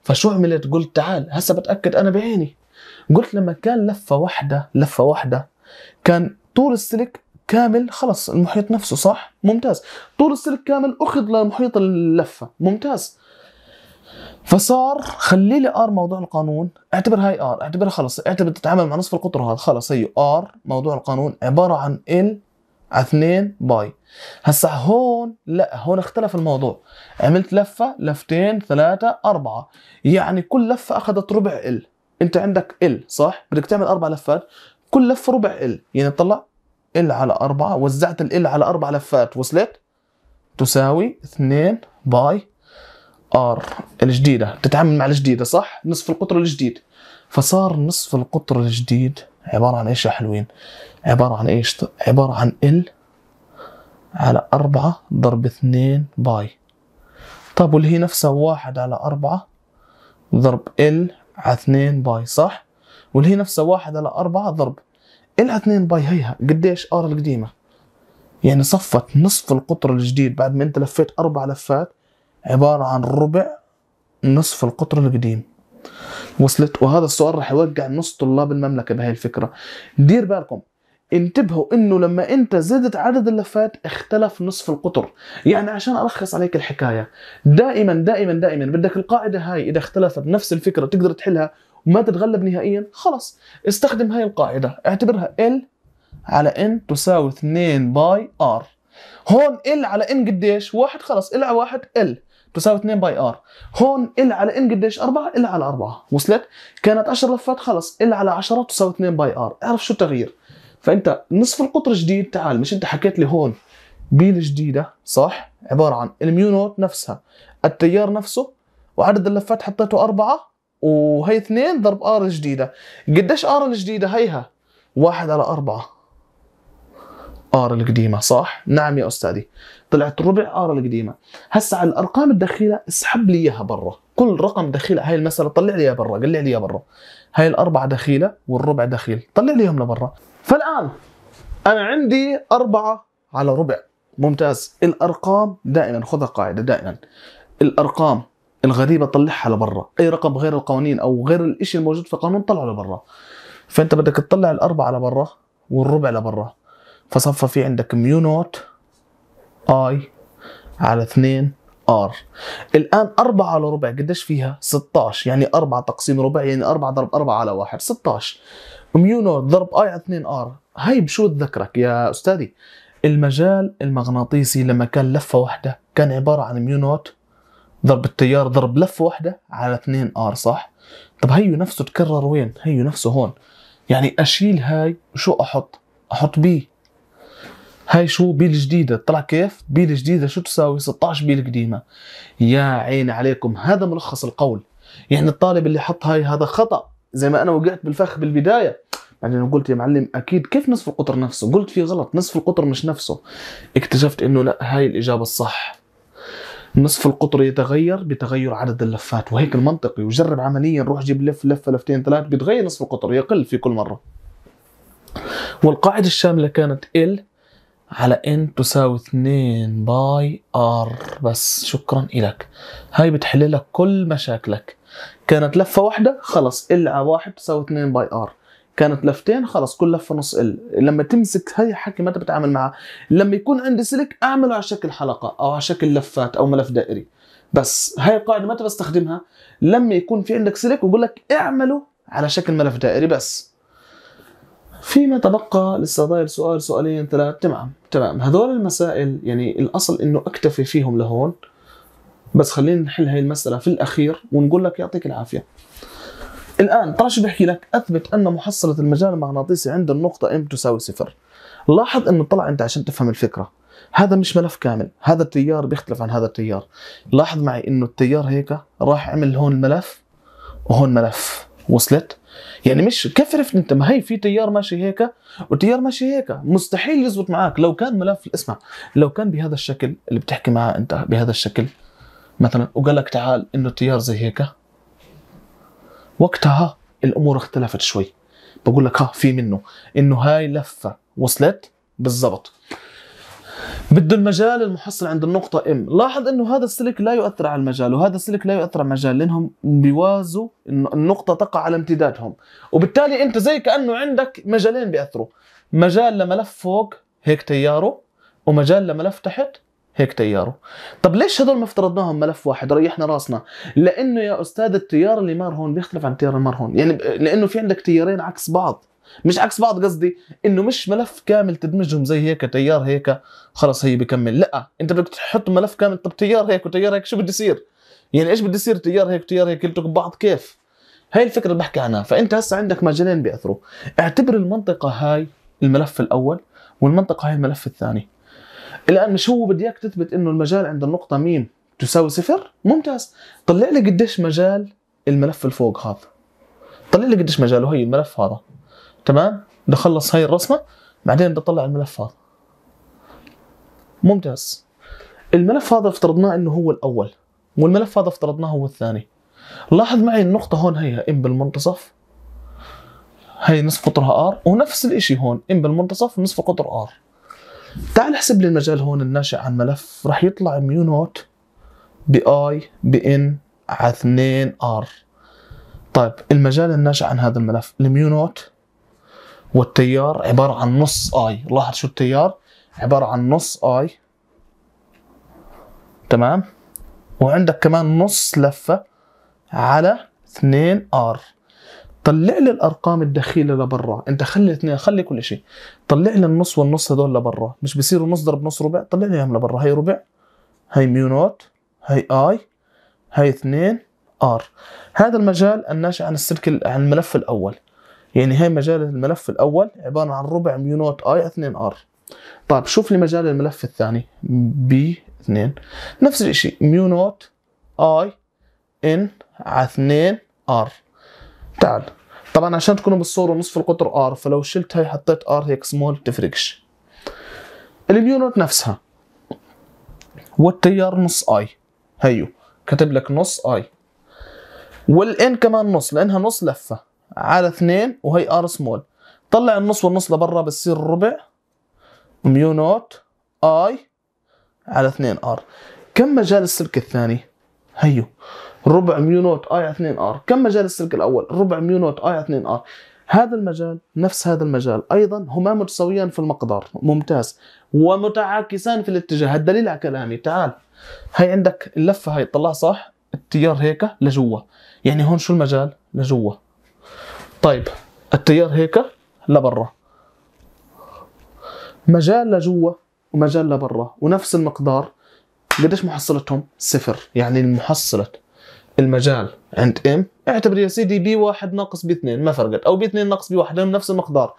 فشو عملت قلت تعال هسه بتاكد انا بعيني قلت لما كان لفه واحده لفه واحده كان طول السلك كامل خلص المحيط نفسه صح ممتاز طول السلك كامل اخذ لمحيط اللفه ممتاز فصار خلي لي ار موضوع القانون اعتبر هاي ار اعتبرها خلص اعتبر تتعامل مع نصف القطر هذا خلص هي ار موضوع القانون عباره عن ال على 2 باي هسا هون لا هون اختلف الموضوع عملت لفه لفتين ثلاثه اربعه يعني كل لفه اخذت ربع ال انت عندك ال صح بدك تعمل اربع لفات كل لفه ربع ال يعني تطلع ال على 4 وزعت ال على 4 لفات وصلت تساوي 2 باي ار الجديده بتتعامل مع الجديده صح نصف القطر الجديد فصار نصف القطر الجديد عباره عن ايش يا حلوين عباره عن ايش عباره عن ال على أربعة ضرب اثنين باي طب واللي هي نفسها واحد على أربعة ضرب ال على اثنين باي صح واللي هي نفسها واحد على أربعة ضرب الها اثنين باي هيها قديش ار القديمه يعني صفت نصف القطر الجديد بعد ما انت لفيت اربع لفات عباره عن ربع نصف القطر القديم وصلت وهذا السؤال راح يوقع نص طلاب المملكه بهي الفكره دير بالكم انتبهوا انه لما انت زدت عدد اللفات اختلف نصف القطر يعني عشان الخص عليك الحكايه دائما دائما دائما بدك القاعده هاي اذا اختلفت نفس الفكره تقدر تحلها وما تتغلب نهائيا خلص استخدم هاي القاعدة اعتبرها L على N تساوي 2 باي R هون L على N قديش؟ واحد خلص L على واحد L تساوي 2 باي R هون L على N قديش 4 L على 4 وصلت؟ كانت 10 لفات خلص L على 10 تساوي 2 باي R اعرف شو التغيير فانت نصف القطر جديد تعال مش انت حكيت لي هون بي الجديدة صح عبارة عن الميو نوت نفسها التيار نفسه وعدد اللفات حطيته أربعة وهي اثنين ضرب ار الجديده قديش ار الجديده هيها واحد على أربعة ار القديمه صح نعم يا استاذي طلعت ربع ار القديمه هسه على الارقام الدخيله اسحب لي اياها برا كل رقم دخيله هاي المساله طلع لي اياها برا قل لي اياها برا هاي الاربعه دخيله والربع دخيل طلع لي اياهم لبرا فالان انا عندي أربعة على ربع ممتاز الارقام دائما خذها قاعده دائما الارقام الغريبه طلعها لبرا اي رقم غير القوانين او غير الشيء الموجود في القانون طلعه لبرا فانت بدك تطلع الاربعه لبرا والربع لبرا فصفى في عندك ميو نوت اي على 2 ار الان 4 على ربع قديش فيها 16 يعني 4 تقسيم ربع يعني 4 ضرب 4 على 1 16 ميو نوت ضرب اي على 2 ار هاي بشو تذكرك يا استاذي المجال المغناطيسي لما كان لفه واحده كان عباره عن ميو نوت ضرب التيار ضرب لفة واحدة على 2 ار صح؟ طب هيو نفسه تكرر وين؟ هيو نفسه هون يعني اشيل هاي وشو احط؟ احط بي هاي شو بي الجديدة طلع كيف؟ بي الجديدة شو تساوي؟ 16 بي القديمة يا عيني عليكم هذا ملخص القول يعني الطالب اللي حط هاي هذا خطأ زي ما انا وقعت بالفخ بالبداية بعدين قلت يا معلم اكيد كيف نصف القطر نفسه؟ قلت في غلط نصف القطر مش نفسه اكتشفت انه لا هاي الاجابة الصح نصف القطر يتغير بتغير عدد اللفات وهيك المنطقي وجرب عمليا روح جيب لف لفه لفتين ثلاث بيتغير نصف القطر يقل في كل مره والقاعدة الشاملة كانت ال على ان تساوي 2 باي ار بس شكرا إلك هاي بتحل لك كل مشاكلك كانت لفة واحدة خلص ال على واحد تساوي 2 باي ار كانت لفتين خلص كل لفه نص ال لما تمسك هي حكي ما بتعامل معها لما يكون عندي سلك اعمله على شكل حلقه او على شكل لفات او ملف دائري بس هاي القاعده ما بستخدمها لما يكون في عندك سلك بقول لك اعمله على شكل ملف دائري بس فيما تبقى لسه ضايل سؤال سؤالين ثلاث تمام تمام هذول المسائل يعني الاصل انه اكتفي فيهم لهون بس خلينا نحل هاي المساله في الاخير ونقول لك يعطيك العافيه الآن شو بحكي لك أثبت أن محصلة المجال المغناطيسي عند النقطة ام تساوي صفر لاحظ أنه طلع أنت عشان تفهم الفكرة هذا مش ملف كامل هذا التيار بيختلف عن هذا التيار لاحظ معي انه التيار هيك راح عمل هون ملف وهون ملف وصلت يعني مش كيف عرفت انت ما هي في تيار ماشي هيك وتيار ماشي هيك مستحيل يزبط معك لو كان ملف اسمع لو كان بهذا الشكل اللي بتحكي معاه انت بهذا الشكل مثلا وقال لك تعال انه التيار زي هيك وقتها الامور اختلفت شوي بقول لك ها في منه انه هاي لفه وصلت بالضبط بده المجال المحصل عند النقطة ام لاحظ انه هذا السلك لا يؤثر على المجال وهذا السلك لا يؤثر على المجال لانهم بيوازوا النقطة تقع على امتدادهم وبالتالي انت زي كأنه عندك مجالين بيأثروا مجال لملف فوق هيك تياره ومجال لملف تحت هيك تياره طب ليش هدول ما افترضناهم ملف واحد ريحنا راسنا لانه يا استاذ التيار اللي مار هون بيختلف عن التيار اللي مار هون يعني لانه في عندك تيارين عكس بعض مش عكس بعض قصدي انه مش ملف كامل تدمجهم زي هيك تيار هيك خلص هي بكمل لا انت بدك تحط ملف كامل طب تيار هيك وتيار هيك شو بده يصير يعني ايش بده يصير تيار هيك وتيار هيك كلتك ببعض كيف هاي الفكره اللي بحكي عنها فانت هسه عندك مجالين بياثروا اعتبر المنطقه هاي الملف الاول والمنطقه هاي الملف الثاني الان مش هو بدي اياك تثبت انه المجال عند النقطه ميم تساوي صفر ممتاز طلع لي قديش مجال الملف اللي فوق هذا طلع لي قديش مجاله هي الملف هذا تمام بدي اخلص هاي الرسمه بعدين بدي اطلع الملف هذا ممتاز الملف هذا افترضناه انه هو الاول والملف هذا افترضناه هو الثاني لاحظ معي النقطه هون هي ام بالمنتصف هي نصف قطرها ار ونفس الاشي هون ام بالمنتصف نصف قطر ار تعال نحسب لي المجال هون الناشئ عن ملف رح يطلع ميو نوت بآي بإن على 2 آر طيب المجال الناشئ عن هذا الملف الميو نوت والتيار عبارة عن نص آي لاحظ شو التيار عبارة عن نص آي تمام وعندك كمان نص لفة على 2 آر طلع لي الارقام الدخيله لبرا انت خلي الاثنين خلي كل شيء طلع لي النص والنص هذول لبرا مش بصيروا نص ضرب نص ربع طلع لي اياهم لبرا هي ربع هي ميو نوت هي اي هي اثنين ار هذا المجال الناشئ عن السلك عن الملف الاول يعني هي مجال الملف الاول عباره عن ربع ميو نوت اي 2 ار طيب شوف لي مجال الملف الثاني بي 2 نفس الشيء ميو نوت اي ان على 2 ار تعال طبعا عشان تكونوا بالصورة نصف القطر ار فلو شلت هاي حطيت ار هيك سمول بتفرقش اليونت نفسها والتيار نص اي هيو كاتب لك نص اي والان كمان نص لانها نص لفة على اثنين وهي ار سمول طلع النص والنص لبرا بتصير ربع ميو نوت اي على 2 ار كم مجال السلك الثاني هيو ربع ميو نوت اي 2 ار كم مجال السلك الاول ربع ميو نوت اي 2 ار هذا المجال نفس هذا المجال ايضا هما متساويان في المقدار ممتاز ومتعاكسان في الاتجاه الدليل على كلامي تعال هاي عندك اللفه هاي طلع صح التيار هيك لجوا يعني هون شو المجال لجوا طيب التيار هيك لبرا مجال لجوا ومجال لبرا ونفس المقدار قديش محصلتهم؟ صفر يعني محصلة المجال عند ام اعتبر يا سيدي بي واحد ناقص بي اثنين ما فرقت او بي اثنين ناقص بي واحد نفس المقدار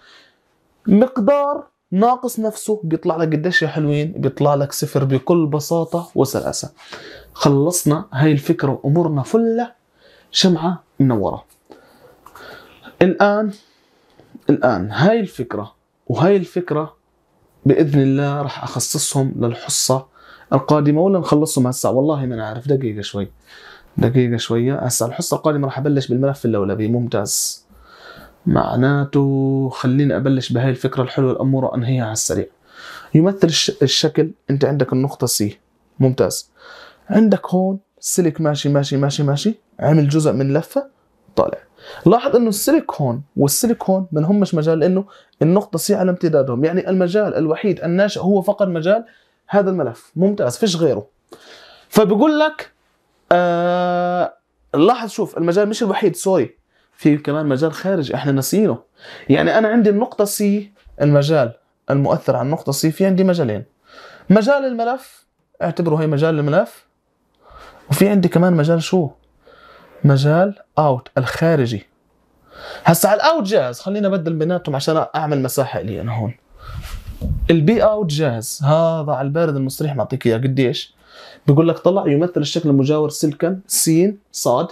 مقدار ناقص نفسه بيطلع لك قديش يا حلوين بيطلع لك صفر بكل بساطة وسلاسة خلصنا هاي الفكرة وأمورنا فلة شمعة منورة الآن الآن هاي الفكرة وهاي الفكرة بإذن الله راح أخصصهم للحصة القادمة ولا نخلصهم هسا والله ما نعرف دقيقة شوي دقيقة شوية هسا الحصة القادمة راح أبلش بالملف اللولبي ممتاز معناته خليني أبلش بهاي الفكرة الحلوة الأمورة أنهيها على السريع يمثل الشكل أنت عندك النقطة سي ممتاز عندك هون سلك ماشي ماشي ماشي ماشي عمل جزء من لفة طالع لاحظ انه السلك هون والسلك هون ما همش مجال لانه النقطه سي على امتدادهم يعني المجال الوحيد الناشئ هو فقط مجال هذا الملف ممتاز فيش غيره فبقول لك آه لاحظ شوف المجال مش الوحيد سوري في كمان مجال خارج احنا نسينه يعني انا عندي النقطة سي المجال المؤثر على النقطة سي في عندي مجالين مجال الملف اعتبره هي مجال الملف وفي عندي كمان مجال شو مجال اوت الخارجي هسا على الاوت جاهز خلينا ابدل بيناتهم عشان اعمل مساحه لي انا هون البي اوت جاهز هذا على البارد المستريح معطيك اياه قديش بيقول لك طلع يمثل الشكل المجاور سلكا سين صاد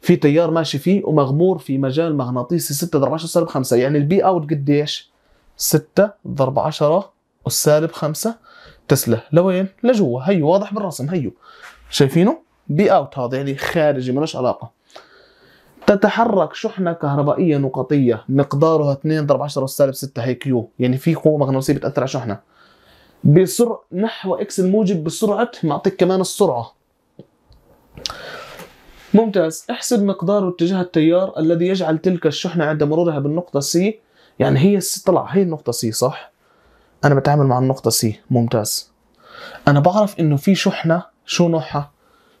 في تيار ماشي فيه ومغمور في مجال مغناطيسي 6 ضرب 10 سالب 5 يعني البي اوت قديش 6 ضرب 10 والسالب 5 تسلا لوين لجوا هيو واضح بالرسم هيو شايفينه بي اوت هذا يعني خارجي ملوش علاقه تتحرك شحنة كهربائية نقطية مقدارها 2 ضرب 10 سالب 6 هي كيو يعني في قوة مغناطيسية بتأثر على شحنة بسرعة نحو اكس الموجب بسرعة معطيك كمان السرعة ممتاز احسب مقدار واتجاه التيار الذي يجعل تلك الشحنة عند مرورها بالنقطة سي يعني هي طلع هي النقطة سي صح أنا بتعامل مع النقطة سي ممتاز أنا بعرف إنه في شحنة شو نوعها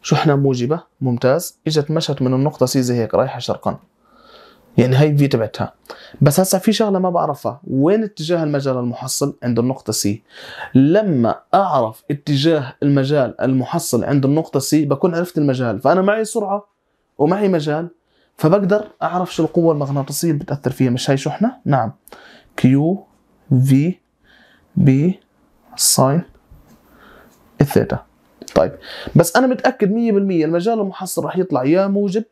شحنة موجبة ممتاز إجت مشت من النقطة سي زي هيك رايحة شرقا يعني هاي في تبعتها بس هسا في شغله ما بعرفها وين اتجاه المجال المحصل عند النقطه سي لما اعرف اتجاه المجال المحصل عند النقطه سي بكون عرفت المجال فانا معي سرعه ومعي مجال فبقدر اعرف شو القوه المغناطيسيه اللي بتاثر فيها مش هي شحنه نعم كيو في بي ساين الثيتا طيب بس انا متاكد 100% المجال المحصل راح يطلع يا موجب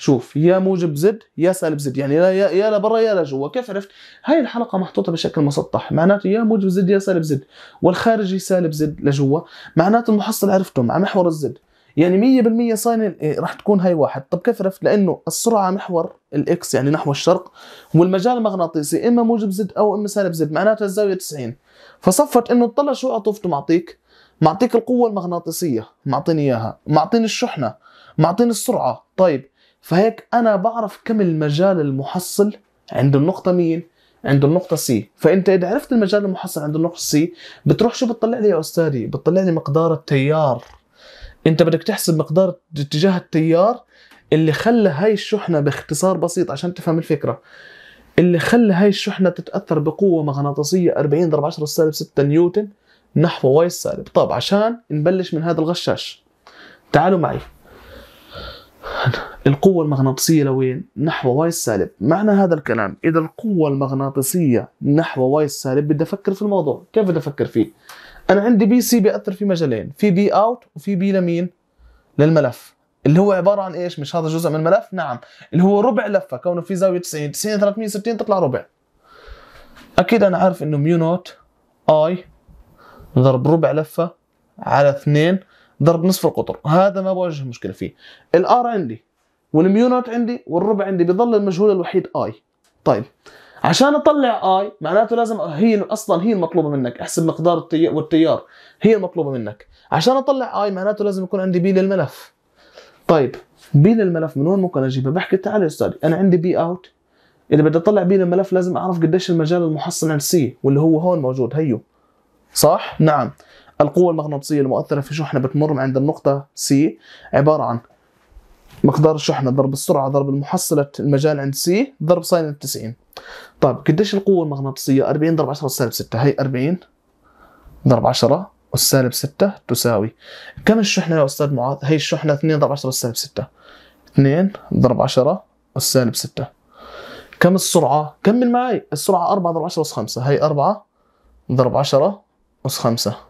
شوف يا موجب زد يا سالب زد يعني يا يا لبرا يا لجوا كيف عرفت هاي الحلقه محطوطه بشكل مسطح معناته يا موجب زد يا سالب زد والخارجي سالب زد لجوا معناته المحصل عرفته مع محور الزد يعني 100% صاين راح تكون هاي واحد طب كيف عرفت لانه السرعه محور الاكس يعني نحو الشرق والمجال المغناطيسي اما موجب زد او اما سالب زد معناته الزاويه 90 فصفت انه طلع شو عطوفته معطيك معطيك القوه المغناطيسيه معطيني اياها معطيني الشحنه معطيني السرعه طيب فهيك انا بعرف كم المجال المحصل عند النقطة مين؟ عند النقطة سي، فأنت إذا عرفت المجال المحصل عند النقطة سي بتروح شو بتطلع لي يا أستاذي؟ بتطلع لي مقدار التيار. أنت بدك تحسب مقدار اتجاه التيار اللي خلى هاي الشحنة باختصار بسيط عشان تفهم الفكرة. اللي خلى هاي الشحنة تتأثر بقوة مغناطيسية 40 ضرب 10 سالب 6 نيوتن نحو واي السالب. طب عشان نبلش من هذا الغشاش. تعالوا معي. القوة المغناطيسية لوين؟ نحو واي السالب، معنى هذا الكلام إذا القوة المغناطيسية نحو واي السالب بدي أفكر في الموضوع، كيف بدي أفكر فيه؟ أنا عندي بي سي بيأثر في مجالين، في بي أوت وفي بي لمين؟ للملف، اللي هو عبارة عن إيش؟ مش هذا جزء من الملف؟ نعم، اللي هو ربع لفة كونه في زاوية 90، 90 360 تطلع ربع. أكيد أنا عارف إنه ميو نوت أي ضرب ربع لفة على 2 ضرب نصف القطر هذا ما بواجه مشكله فيه الار عندي والميو نوت عندي والربع عندي بيضل المجهول الوحيد اي طيب عشان اطلع اي معناته لازم هي اصلا هي المطلوبه منك احسب مقدار التيار والتيار هي المطلوبه منك عشان اطلع اي معناته لازم يكون عندي بي للملف طيب بي للملف من وين ممكن اجيبها بحكي تعال يا استاذ انا عندي بي اوت اذا بدي اطلع بي للملف لازم اعرف قديش المجال المحصن عند سي واللي هو هون موجود هيو صح نعم القوة المغناطيسية المؤثرة في شحنة بتمر عند النقطة C عبارة عن مقدار الشحنة ضرب السرعة ضرب المحصلة المجال عند C ضرب ساين 90 طيب قديش القوة المغناطيسية 40 ضرب 10 سالب 6 هي 40 ضرب 10 والسالب 6 تساوي كم الشحنة يا أستاذ معاذ؟ هي الشحنة 2 ضرب 10 سالب 6 2 ضرب 10 والسالب 6 كم السرعة؟ كمل معي السرعة 4 ضرب 10 أس 5 هي 4 ضرب 10 أس 5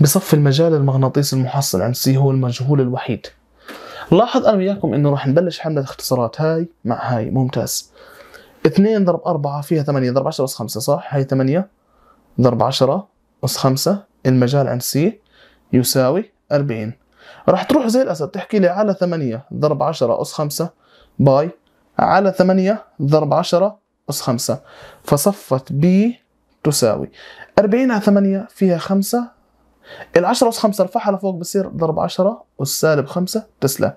بصف المجال المغناطيسي المحصل عن سي هو المجهول الوحيد لاحظ انا وياكم انه راح نبلش حمله الاختصارات هاي مع هاي ممتاز 2 ضرب 4 فيها 8 ضرب 10 اس 5 صح هاي 8 ضرب 10 اس 5 المجال عن سي يساوي 40 راح تروح زي الاسد تحكي لي على 8 ضرب 10 اس 5 باي على 8 ضرب 10 اس 5 فصفت بي تساوي 40 على 8 فيها 5 ال 10 أس 5 ارفعها لفوق بصير ضرب 10 أس سالب 5 تسلا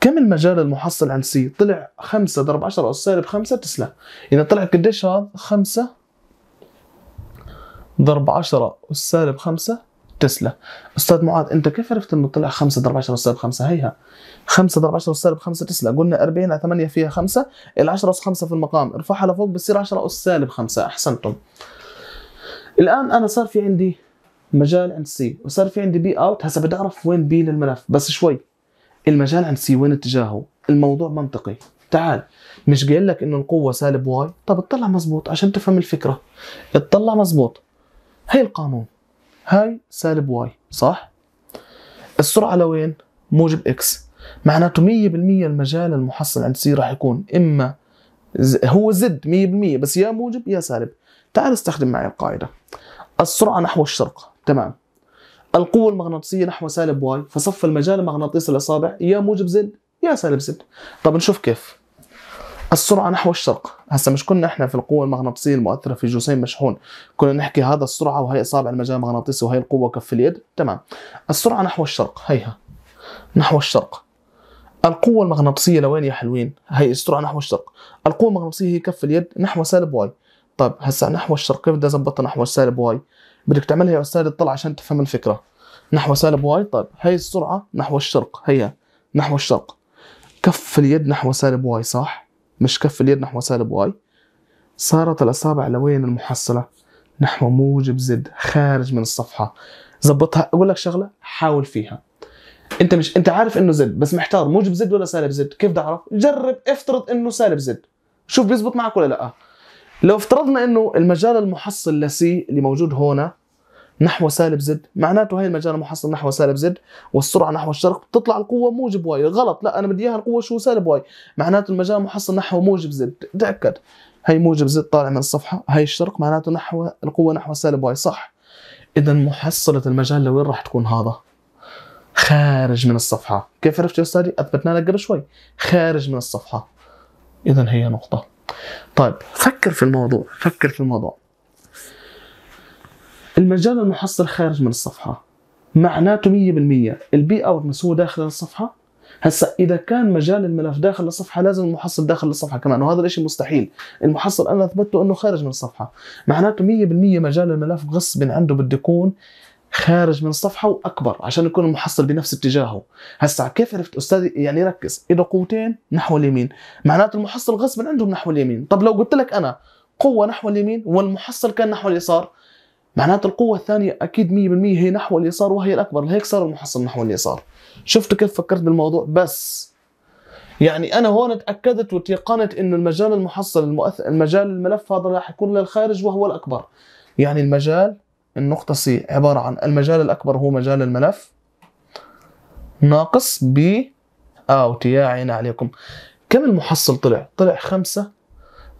كم المجال المحصل عن سي؟ طلع 5 ضرب 10 أس سالب 5 تسلا إذا طلع قديش هذا؟ 5 ضرب 10 أس سالب 5 تسلا استاذ معاذ انت كيف عرفت انه طلع 5 ضرب 10 سالب 5 هيها 5 ضرب 10 سالب 5 تسلا قلنا 40 على 8 فيها 5 ال 10 اس 5 في المقام ارفعها لفوق بتصير 10 اس سالب 5 احسنتم الان انا صار في عندي مجال عند سي وصار في عندي بي اوت هسه بدي اعرف وين بي للملف بس شوي المجال عند سي وين اتجاهه الموضوع منطقي تعال مش قايل لك انه القوه سالب واي طب اطلع مزبوط عشان تفهم الفكره اطلع مزبوط هي القانون هاي سالب واي صح السرعه لوين موجب اكس معناته 100% المجال المحصل عند سي راح يكون اما هو زد 100% بس يا موجب يا سالب تعال استخدم معي القاعده السرعة نحو الشرق تمام القوة المغناطيسية نحو سالب واي فصف المجال المغناطيسي الأصابع يا موجب زد يا سالب زد طب نشوف كيف السرعة نحو الشرق هسا مش كنا احنا في القوة المغناطيسية المؤثرة في جسيم مشحون كنا نحكي هذا السرعة وهي أصابع المجال المغناطيسي وهي القوة كف اليد تمام السرعة نحو الشرق هيها نحو الشرق القوة المغناطيسية لوين يا حلوين؟ هي السرعة نحو الشرق، القوة المغناطيسية هي كف اليد نحو سالب واي، طيب هسا نحو الشرق كيف بدي اظبطها نحو سالب واي بدك تعملها يا استاذ اطلع عشان تفهم الفكره نحو سالب واي طيب هي السرعه نحو الشرق هي نحو الشرق كف اليد نحو سالب واي صح مش كف اليد نحو سالب واي صارت الاصابع لوين المحصله نحو موجب زد خارج من الصفحه ظبطها اقول لك شغله حاول فيها انت مش انت عارف انه زد بس محتار موجب زد ولا سالب زد كيف بدي اعرف جرب افترض انه سالب زد شوف بيزبط معك ولا لا لو افترضنا انه المجال المحصل لسي اللي موجود هنا نحو سالب زد معناته هي المجال المحصل نحو سالب زد والسرعه نحو الشرق بتطلع القوه موجب واي غلط لا انا بدي اياها القوه شو سالب واي معناته المجال المحصل نحو موجب زد تاكد هي موجب زد طالع من الصفحه هي الشرق معناته نحو القوه نحو سالب واي صح اذا محصله المجال لوين راح تكون هذا خارج من الصفحه كيف عرفت يا استاذي اثبتنا لك قبل شوي خارج من الصفحه اذا هي نقطه طيب فكر في الموضوع فكر في الموضوع المجال المحصل خارج من الصفحة معناته 100% البيئة وقت هو داخل الصفحة هسا اذا كان مجال الملف داخل الصفحه لازم المحصل داخل الصفحه كمان وهذا الإشي مستحيل المحصل انا اثبته انه خارج من الصفحه معناته 100% مجال الملف غصب عنده بده يكون خارج من صفحه واكبر عشان يكون المحصل بنفس اتجاهه هسا كيف عرفت استاذي يعني ركز اذا قوتين نحو اليمين معناته المحصل غصبا عندهم نحو اليمين طب لو قلت لك انا قوه نحو اليمين والمحصل كان نحو اليسار معناته القوة الثانية أكيد 100% هي نحو اليسار وهي الأكبر لهيك صار المحصل نحو اليسار شفتوا كيف فكرت بالموضوع بس يعني أنا هون تأكدت وتيقنت إنه المجال المحصل المؤث... المجال الملف هذا راح يكون للخارج وهو الأكبر يعني المجال النقطة سي عبارة عن المجال الأكبر هو مجال الملف ناقص ب اوت آه، يا عيني عليكم كم المحصل طلع؟ طلع 5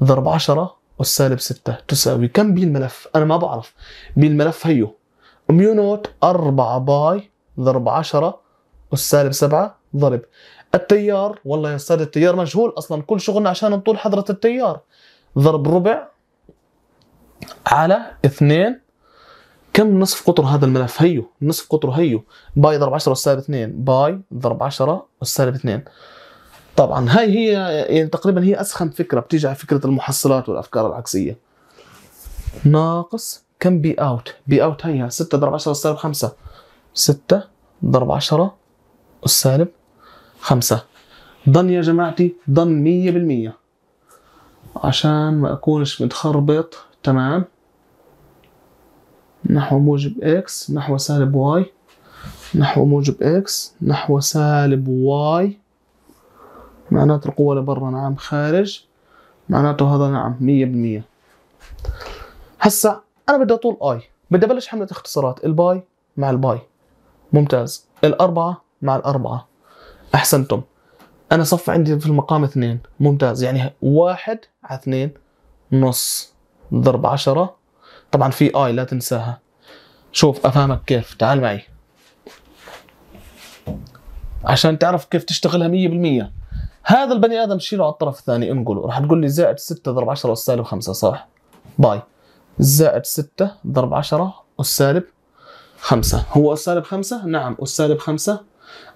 ضرب 10 والسالب 6 تساوي كم بي الملف؟ أنا ما بعرف بي الملف هيو ميو نوت 4 باي ضرب 10 والسالب 7 ضرب التيار والله يا استاذ التيار مجهول اصلا كل شغلنا عشان نطول حضره التيار ضرب ربع على اثنين كم نصف قطر هذا الملف هيو نصف قطره هيو باي ضرب 10 سالب 2 باي ضرب 10 سالب 2 طبعا هاي هي يعني تقريبا هي اسخن فكره بتيجي على فكره المحصلات والافكار العكسيه ناقص كم بي اوت بي اوت هيها 6 ضرب 10 سالب 5 6 ضرب 10 سالب 5 ضن يا جماعتي ضن 100% عشان ما اكونش متخربط تمام نحو موجب إكس نحو سالب واي نحو موجب إكس نحو سالب واي معناته القوة لبرا نعم خارج معناته هذا نعم مية بالمية هسا أنا بدي أطول i بدي أبلش حملة اختصارات الباي مع الباي ممتاز الأربعة مع الأربعة أحسنتم أنا صف عندي في المقام اثنين ممتاز يعني واحد على اثنين نص ضرب عشرة طبعا في اي لا تنساها شوف افهمك كيف تعال معي عشان تعرف كيف تشتغلها 100% هذا البني ادم شيله على الطرف الثاني انقله راح تقول لي زائد 6 ضرب 10 والسالب 5 صح باي زائد 6 ضرب 10 والسالب 5 هو السالب 5 نعم سالب 5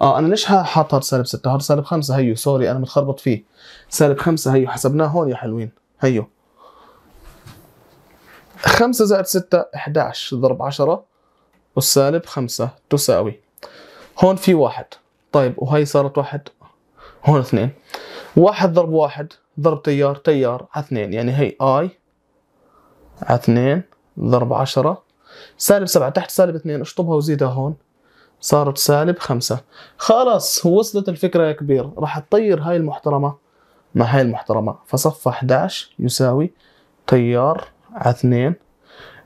اه انا ليش حاطها سالب 6 هذا سالب 5 هيو سوري انا متخربط فيه سالب 5 هيو حسبناه هون يا حلوين هيو 5 زائد 6 11 ضرب 10 والسالب 5 تساوي هون في واحد طيب وهي صارت واحد هون اثنين واحد ضرب واحد ضرب تيار تيار على اثنين يعني هي اي على اثنين ضرب عشرة سالب سبعة تحت سالب اثنين اشطبها وزيدها هون صارت سالب خمسة خلاص وصلت الفكرة يا كبير راح تطير هاي المحترمة مع هاي المحترمة فصف 11 يساوي تيار على 2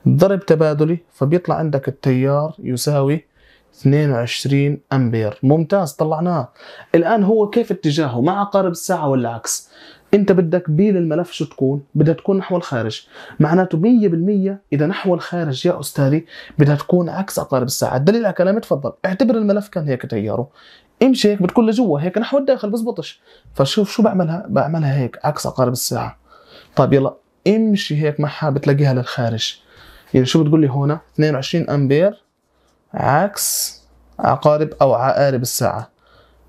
ضرب تبادلي فبيطلع عندك التيار يساوي 22 امبير ممتاز طلعناه الان هو كيف اتجاهه مع عقارب الساعه ولا عكس انت بدك بي للملف شو تكون بدها تكون نحو الخارج معناته 100% اذا نحو الخارج يا استاذي بدها تكون عكس عقارب الساعه الدليل على كلامي تفضل اعتبر الملف كان هيك تياره امشي هيك بتكون لجوا هيك نحو الداخل بزبطش فشوف شو بعملها بعملها هيك عكس عقارب الساعه طيب يلا امشي هيك معها بتلاقيها للخارج يعني شو بتقول لي هون 22 امبير عكس عقارب او عقارب الساعه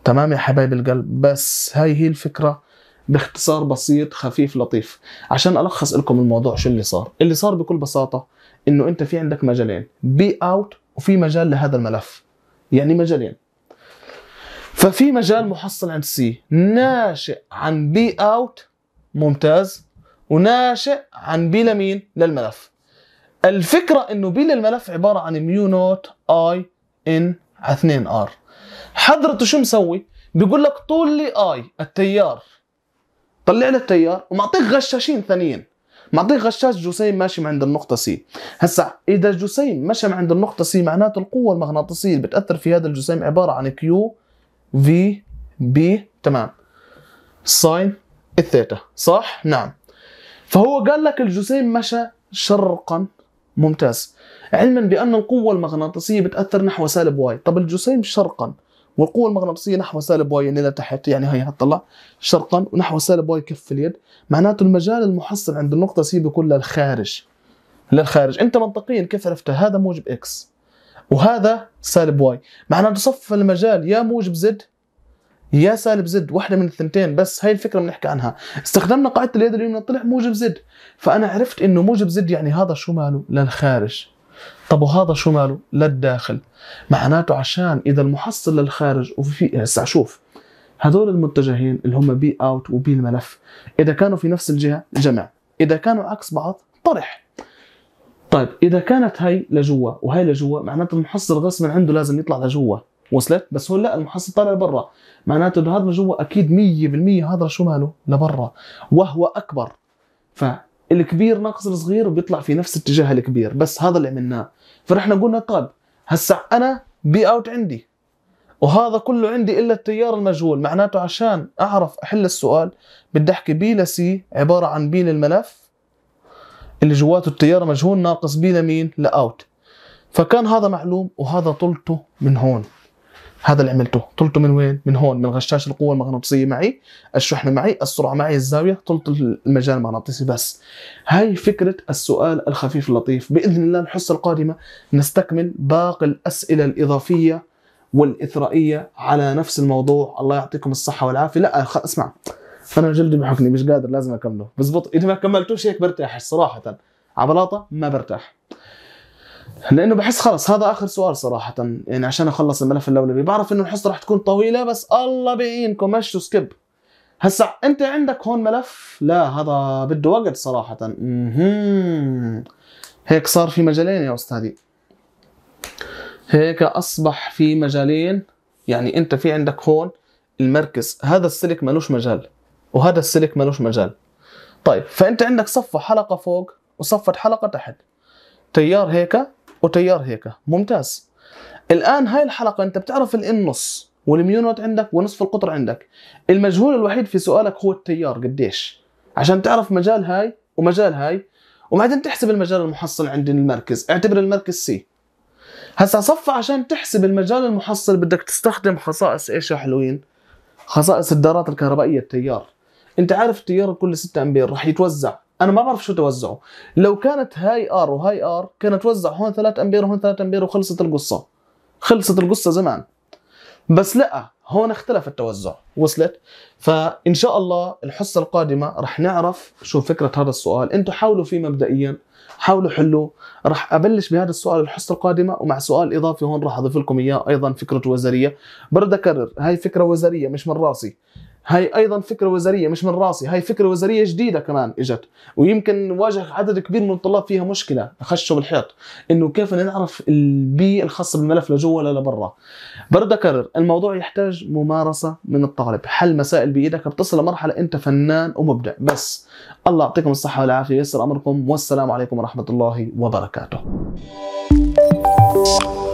تمام يا حبايب القلب بس هاي هي الفكره باختصار بسيط خفيف لطيف عشان الخص لكم الموضوع شو اللي صار اللي صار بكل بساطه انه انت في عندك مجالين بي اوت وفي مجال لهذا الملف يعني مجالين ففي مجال محصل عند سي ناشئ عن بي اوت ممتاز وناشئ عن بي لمين؟ للملف الفكرة انه بي للملف عبارة عن ميو نوت اي ان 2 ار حضرته شو مسوي بيقول لك طول لي اي التيار طلع لي التيار ومعطيك غشاشين ثانيين معطيك غشاش جسيم ماشي من عند النقطة سي هسا إذا جسيم مشى عند النقطة سي معناته القوة المغناطيسية اللي بتأثر في هذا الجسيم عبارة عن كيو في بي تمام ساين الثيتا صح؟ نعم فهو قال لك الجسيم مشى شرقا ممتاز علما بأن القوة المغناطيسية بتأثر نحو سالب واي طب الجسيم شرقا والقوة المغناطيسية نحو سالب واي يعني لتحت يعني هي هتطلع شرقا ونحو سالب واي كف اليد معناته المجال المحصل عند النقطة سي بيكون للخارج للخارج انت منطقيا كيف عرفتها هذا موجب اكس وهذا سالب واي معناته صف المجال يا موجب زد يا سالب زد واحدة من الثنتين بس هاي الفكرة بنحكي عنها استخدمنا قاعدة اليد اليمنى طلع موجب زد فأنا عرفت إنه موجب زد يعني هذا شو ماله للخارج طب وهذا شو ماله للداخل معناته عشان إذا المحصل للخارج وفي هسا شوف هذول المتجهين اللي هم بي اوت وبي الملف اذا كانوا في نفس الجهه جمع اذا كانوا عكس بعض طرح طيب اذا كانت هي لجوا وهي لجوا معناته المحصل غصبا عنده لازم يطلع لجوا وصلت بس هون لا المحصل طالع لبرا معناته انه هذا جوا اكيد 100% هذا شو ماله لبرا وهو اكبر فالكبير ناقص الصغير وبيطلع في نفس اتجاه الكبير بس هذا اللي عملناه فرحنا قلنا طيب هسا انا بي اوت عندي وهذا كله عندي الا التيار المجهول معناته عشان اعرف احل السؤال بدي احكي بي لسي عباره عن بي للملف اللي جواته التيار مجهول ناقص بي لمين لاوت فكان هذا معلوم وهذا طلته من هون هذا اللي عملته طلته من وين من هون من غشاش القوه المغناطيسيه معي الشحنه معي السرعه معي الزاويه طلت المجال المغناطيسي بس هاي فكره السؤال الخفيف اللطيف باذن الله الحصه القادمه نستكمل باقي الاسئله الاضافيه والاثرائيه على نفس الموضوع الله يعطيكم الصحه والعافيه لا اسمع انا جلدي بحكني مش قادر لازم اكمله بزبط اذا ما كملتوش هيك برتاح الصراحه عبلاطه ما برتاح لانه بحس خلص هذا اخر سؤال صراحه يعني عشان اخلص الملف اللولبي بعرف انه الحصه رح تكون طويله بس الله بيعينكم مشوا سكيب هسا انت عندك هون ملف لا هذا بده وقت صراحه هيك صار في مجالين يا استاذي هيك اصبح في مجالين يعني انت في عندك هون المركز هذا السلك ملوش مجال وهذا السلك ملوش مجال طيب فانت عندك صفه حلقه فوق وصفه حلقه تحت تيار هيك وتيار هيك ممتاز الان هاي الحلقه انت بتعرف النص والميونوت عندك ونصف القطر عندك المجهول الوحيد في سؤالك هو التيار قديش عشان تعرف مجال هاي ومجال هاي وبعدين تحسب المجال المحصل عند المركز اعتبر المركز سي هسا صفى عشان تحسب المجال المحصل بدك تستخدم خصائص ايش يا حلوين خصائص الدارات الكهربائيه التيار انت عارف التيار كل 6 امبير راح يتوزع انا ما بعرف شو توزعه لو كانت هاي ار وهاي ار كانت توزع هون 3 امبير وهون 3 امبير وخلصت القصه خلصت القصه زمان بس لا هون اختلف التوزع وصلت فان شاء الله الحصه القادمه رح نعرف شو فكره هذا السؤال انتم حاولوا فيه مبدئيا حاولوا حلوه رح ابلش بهذا السؤال الحصه القادمه ومع سؤال اضافي هون رح اضيف لكم اياه ايضا فكره وزاريه برد اكرر هاي فكره وزاريه مش من راسي هاي ايضا فكره وزاريه مش من راسي هاي فكره وزاريه جديده كمان اجت ويمكن واجه عدد كبير من الطلاب فيها مشكله خشوا بالحيط انه كيف نعرف البيئه الخاصه بالملف لجوا ولا لبرا برد اكرر الموضوع يحتاج ممارسه من الطالب حل مسائل بايدك بتصل لمرحله انت فنان ومبدع بس الله يعطيكم الصحه والعافيه ويسر امركم والسلام عليكم ورحمه الله وبركاته